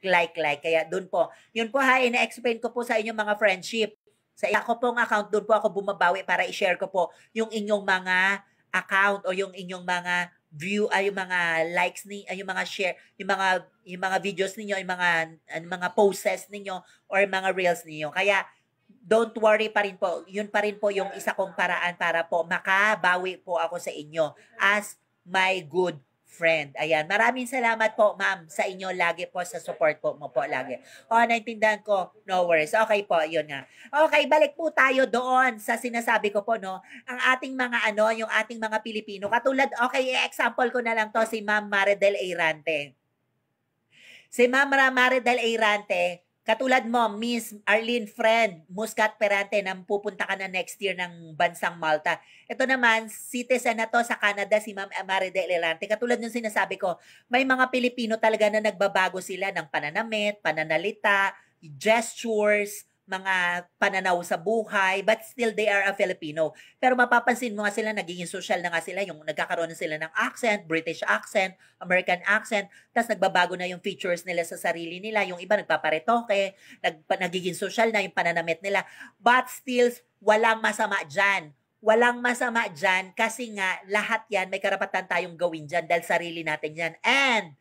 like, like. Kaya doon po. Yun po ha, ina-explain ko po sa inyo mga friendship. Sa ako pong account, doon po ako bumabawi para i-share ko po yung inyong mga account o yung inyong mga view ay yung mga likes ni ay yung mga share yung mga yung mga videos niyo yung mga yung ano, mga posts niyo or mga reels niyo kaya don't worry pa rin po yun pa rin po yung isa kong paraan para po makabawi po ako sa inyo as my good friend. Ayan. Maraming salamat po, ma'am, sa inyo lagi po, sa support po mo po lagi. O, oh, naintindihan ko. No worries. Okay po, yun nga. Okay, balik po tayo doon sa sinasabi ko po, no? Ang ating mga ano, yung ating mga Pilipino. Katulad, okay, example ko na lang to si Ma'am Maridel Eirante. Si Ma'am Maridel Eirante, Katulad mo, Miss Arlene Friend, Muscat Perante nang pupunta ka na next year ng bansang Malta. Ito naman, citizen na to sa Canada, si Ma'am Amaride Elante. Katulad ng sinasabi ko, may mga Pilipino talaga na nagbabago sila ng pananamit, pananalita, gestures, mga pananaw sa buhay, but still they are a Filipino. Pero mapapansin mo nga sila, nagiging social na nga sila, yung nagkakaroon sila ng accent, British accent, American accent, tapos nagbabago na yung features nila sa sarili nila, yung iba nagpaparetoke, nag, nagiging social na yung pananamit nila, but still, walang masama dyan. Walang masama dyan kasi nga lahat yan may karapatan tayong gawin dyan dahil sarili natin yan. And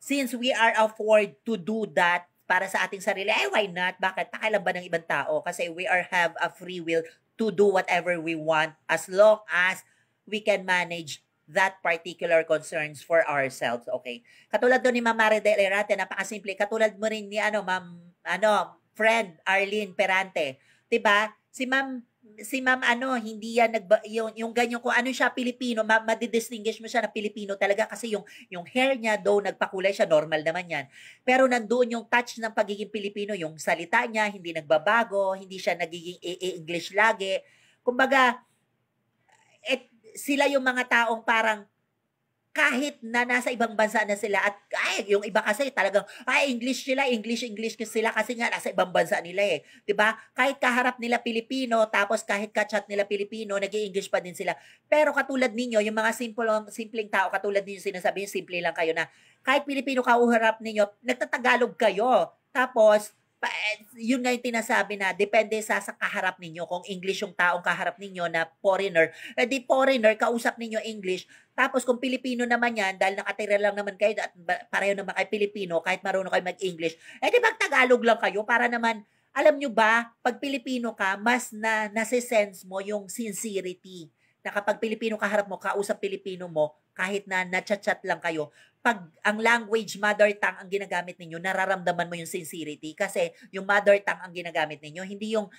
since we are afford to do that, para sa ating sarili. Eh, why not? Bakit? Pakialam ba ng ibang tao? Kasi we are have a free will to do whatever we want as long as we can manage that particular concerns for ourselves, okay? Katulad doon ni Ma'am Mare de Lerate, napakasimple. Katulad mo rin ni, ano, Ma'am, ano, friend, Arlene Perante. ba diba? Si Ma'am si ma'am ano, hindi yan nagba, yung, yung ganyan kung ano siya Pilipino, ma- madidistinguish mo siya na Pilipino talaga kasi yung, yung hair niya, though nagpakulay siya, normal naman yan. Pero nandoon yung touch ng pagiging Pilipino, yung salita niya, hindi nagbabago, hindi siya nagiging e-English lagi. Kumbaga, et, eh, sila yung mga taong parang kahit na nasa ibang bansa na sila at ay, yung iba kasi talagang ay English sila, English English sila kasi nga nasa ibang bansa nila eh. 'Di ba? Kahit kaharap nila Pilipino tapos kahit kachat nila Pilipino, nag-English pa din sila. Pero katulad ninyo, yung mga simple simpleng tao katulad ninyo sinasabi, simple lang kayo na kahit Pilipino ka uharap ninyo, nagtatagalog kayo. Tapos eh, yun nga yung tinasabi na depende sa sa kaharap ninyo kung English yung taong kaharap ninyo na foreigner eh di foreigner kausap ninyo English tapos kung Pilipino naman yan dahil nakatira lang naman kayo at pareho naman kay Pilipino kahit marunong kayo mag-English eh mag Tagalog lang kayo para naman alam nyo ba pag Pilipino ka mas na nasisense mo yung sincerity na kapag Pilipino kaharap mo, kausap Pilipino mo, kahit na nachat-chat lang kayo, pag ang language mother tongue ang ginagamit ninyo, nararamdaman mo yung sincerity kasi yung mother tongue ang ginagamit ninyo, hindi yung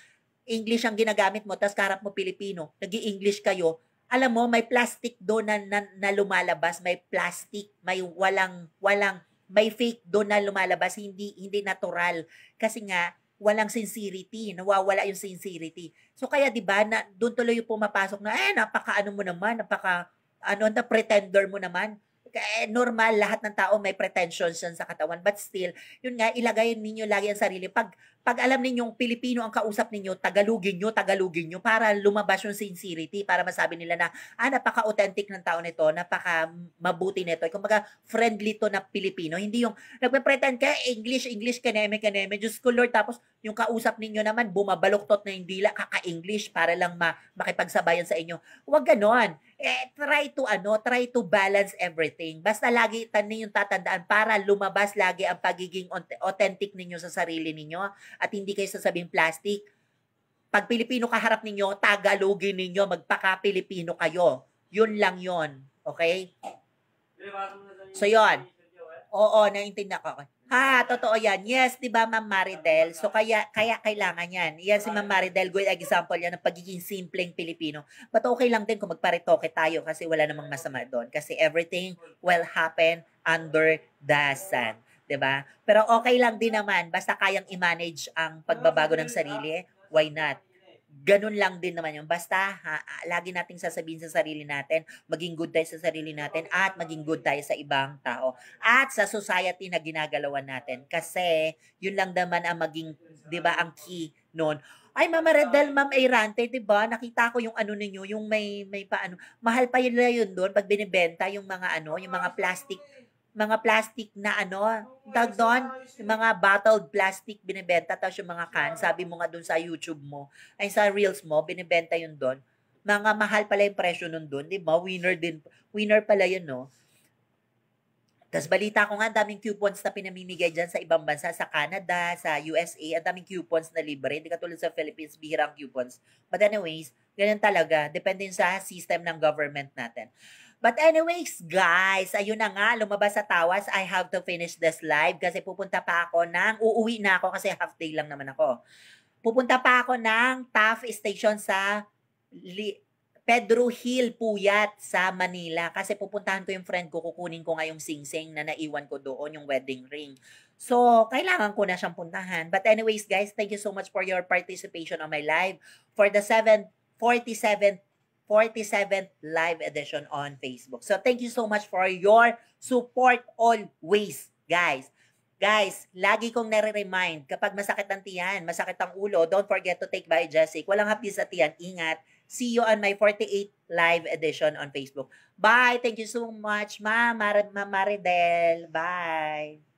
English ang ginagamit mo tapos karap mo Pilipino, nag english kayo, alam mo may plastic doon na, na, na lumalabas, may plastic, may walang walang may fake doon na lumalabas, hindi hindi natural kasi nga walang sincerity, nawawala yung sincerity. So kaya 'di ba na doon tuloy yung pumapasok na eh napaka ano mo naman, napaka ano na pretender mo naman normal lahat ng tao may pretensions yan sa katawan but still yun nga ilagay ninyo lagi ang sarili pag pag alam ninyong Pilipino ang kausap ninyo tagalugin niyo tagalugin niyo para lumabas yung sincerity para masabi nila na ah napaka-authentic ng tao nito napaka mabuti nito kumbaga friendly to na Pilipino hindi yung nagpe-pretend ka English English kaneme kaneme just ko Lord tapos yung kausap ninyo naman, bumabaluktot na yung dila, kaka-English para lang ma- makipagsabayan sa inyo. Huwag ganon. Eh, try to ano, try to balance everything. Basta lagi tanin yung tatandaan para lumabas lagi ang pagiging authentic ninyo sa sarili ninyo at hindi kayo sasabing plastic. Pag Pilipino kaharap ninyo, Tagalogin ninyo, magpaka-Pilipino kayo. Yun lang yon Okay? So, yon eh. Oo, naiintindihan ko. Ha, ah, totoo yan. Yes, 'di ba, Ma'am Maridel? So kaya kaya kailangan 'yan. Yan si Ma'am Maridel, good example 'yan ng pagiging simpleng Pilipino. But okay lang din kung magparitoke tayo kasi wala namang masama doon kasi everything will happen under the sun. 'di ba? Pero okay lang din naman basta kayang i-manage ang pagbabago ng sarili, why not? ganun lang din naman yun. Basta, ha, lagi nating sasabihin sa sarili natin, maging good tayo sa sarili natin at maging good tayo sa ibang tao. At sa society na ginagalawan natin. Kasi, yun lang naman ang maging, di ba, ang key noon. Ay, Mama Redel, Ma'am Airante, di ba? Nakita ko yung ano ninyo, yung may, may paano. Mahal pa yun yun doon pag binibenta yung mga ano, yung mga plastic mga plastic na ano, oh, tag doon, mga bottled plastic binibenta, tapos yung mga can, sabi mo nga doon sa YouTube mo, ay sa Reels mo, binibenta yun doon. Mga mahal pala yung presyo nun doon, di ba? Winner din, winner pala yun, no? Tapos balita ko nga, daming coupons na pinamimigay dyan sa ibang bansa, sa Canada, sa USA, ang daming coupons na libre. Hindi katulad sa Philippines, bihirang coupons. But anyways, ganyan talaga. Depende sa system ng government natin. But anyways, guys, ayun na nga, lumabas sa tawas. I have to finish this live kasi pupunta pa ako ng, uuwi na ako kasi half day lang naman ako. Pupunta pa ako ng TAF Station sa Li Pedro Hill Puyat sa Manila kasi pupuntahan ko yung friend ko, kukunin ko ngayong singsing na naiwan ko doon, yung wedding ring. So, kailangan ko na siyang puntahan. But anyways, guys, thank you so much for your participation on my live. For the 747th 47th live edition on Facebook. So thank you so much for your support always, guys. Guys, lagi kong nare-remind, kapag masakit ang tiyan, masakit ang ulo, don't forget to take by Jessica. Walang hapdi sa tiyan, ingat. See you on my 48 th live edition on Facebook. Bye! Thank you so much, Ma, Mar Ma Maridel. Bye!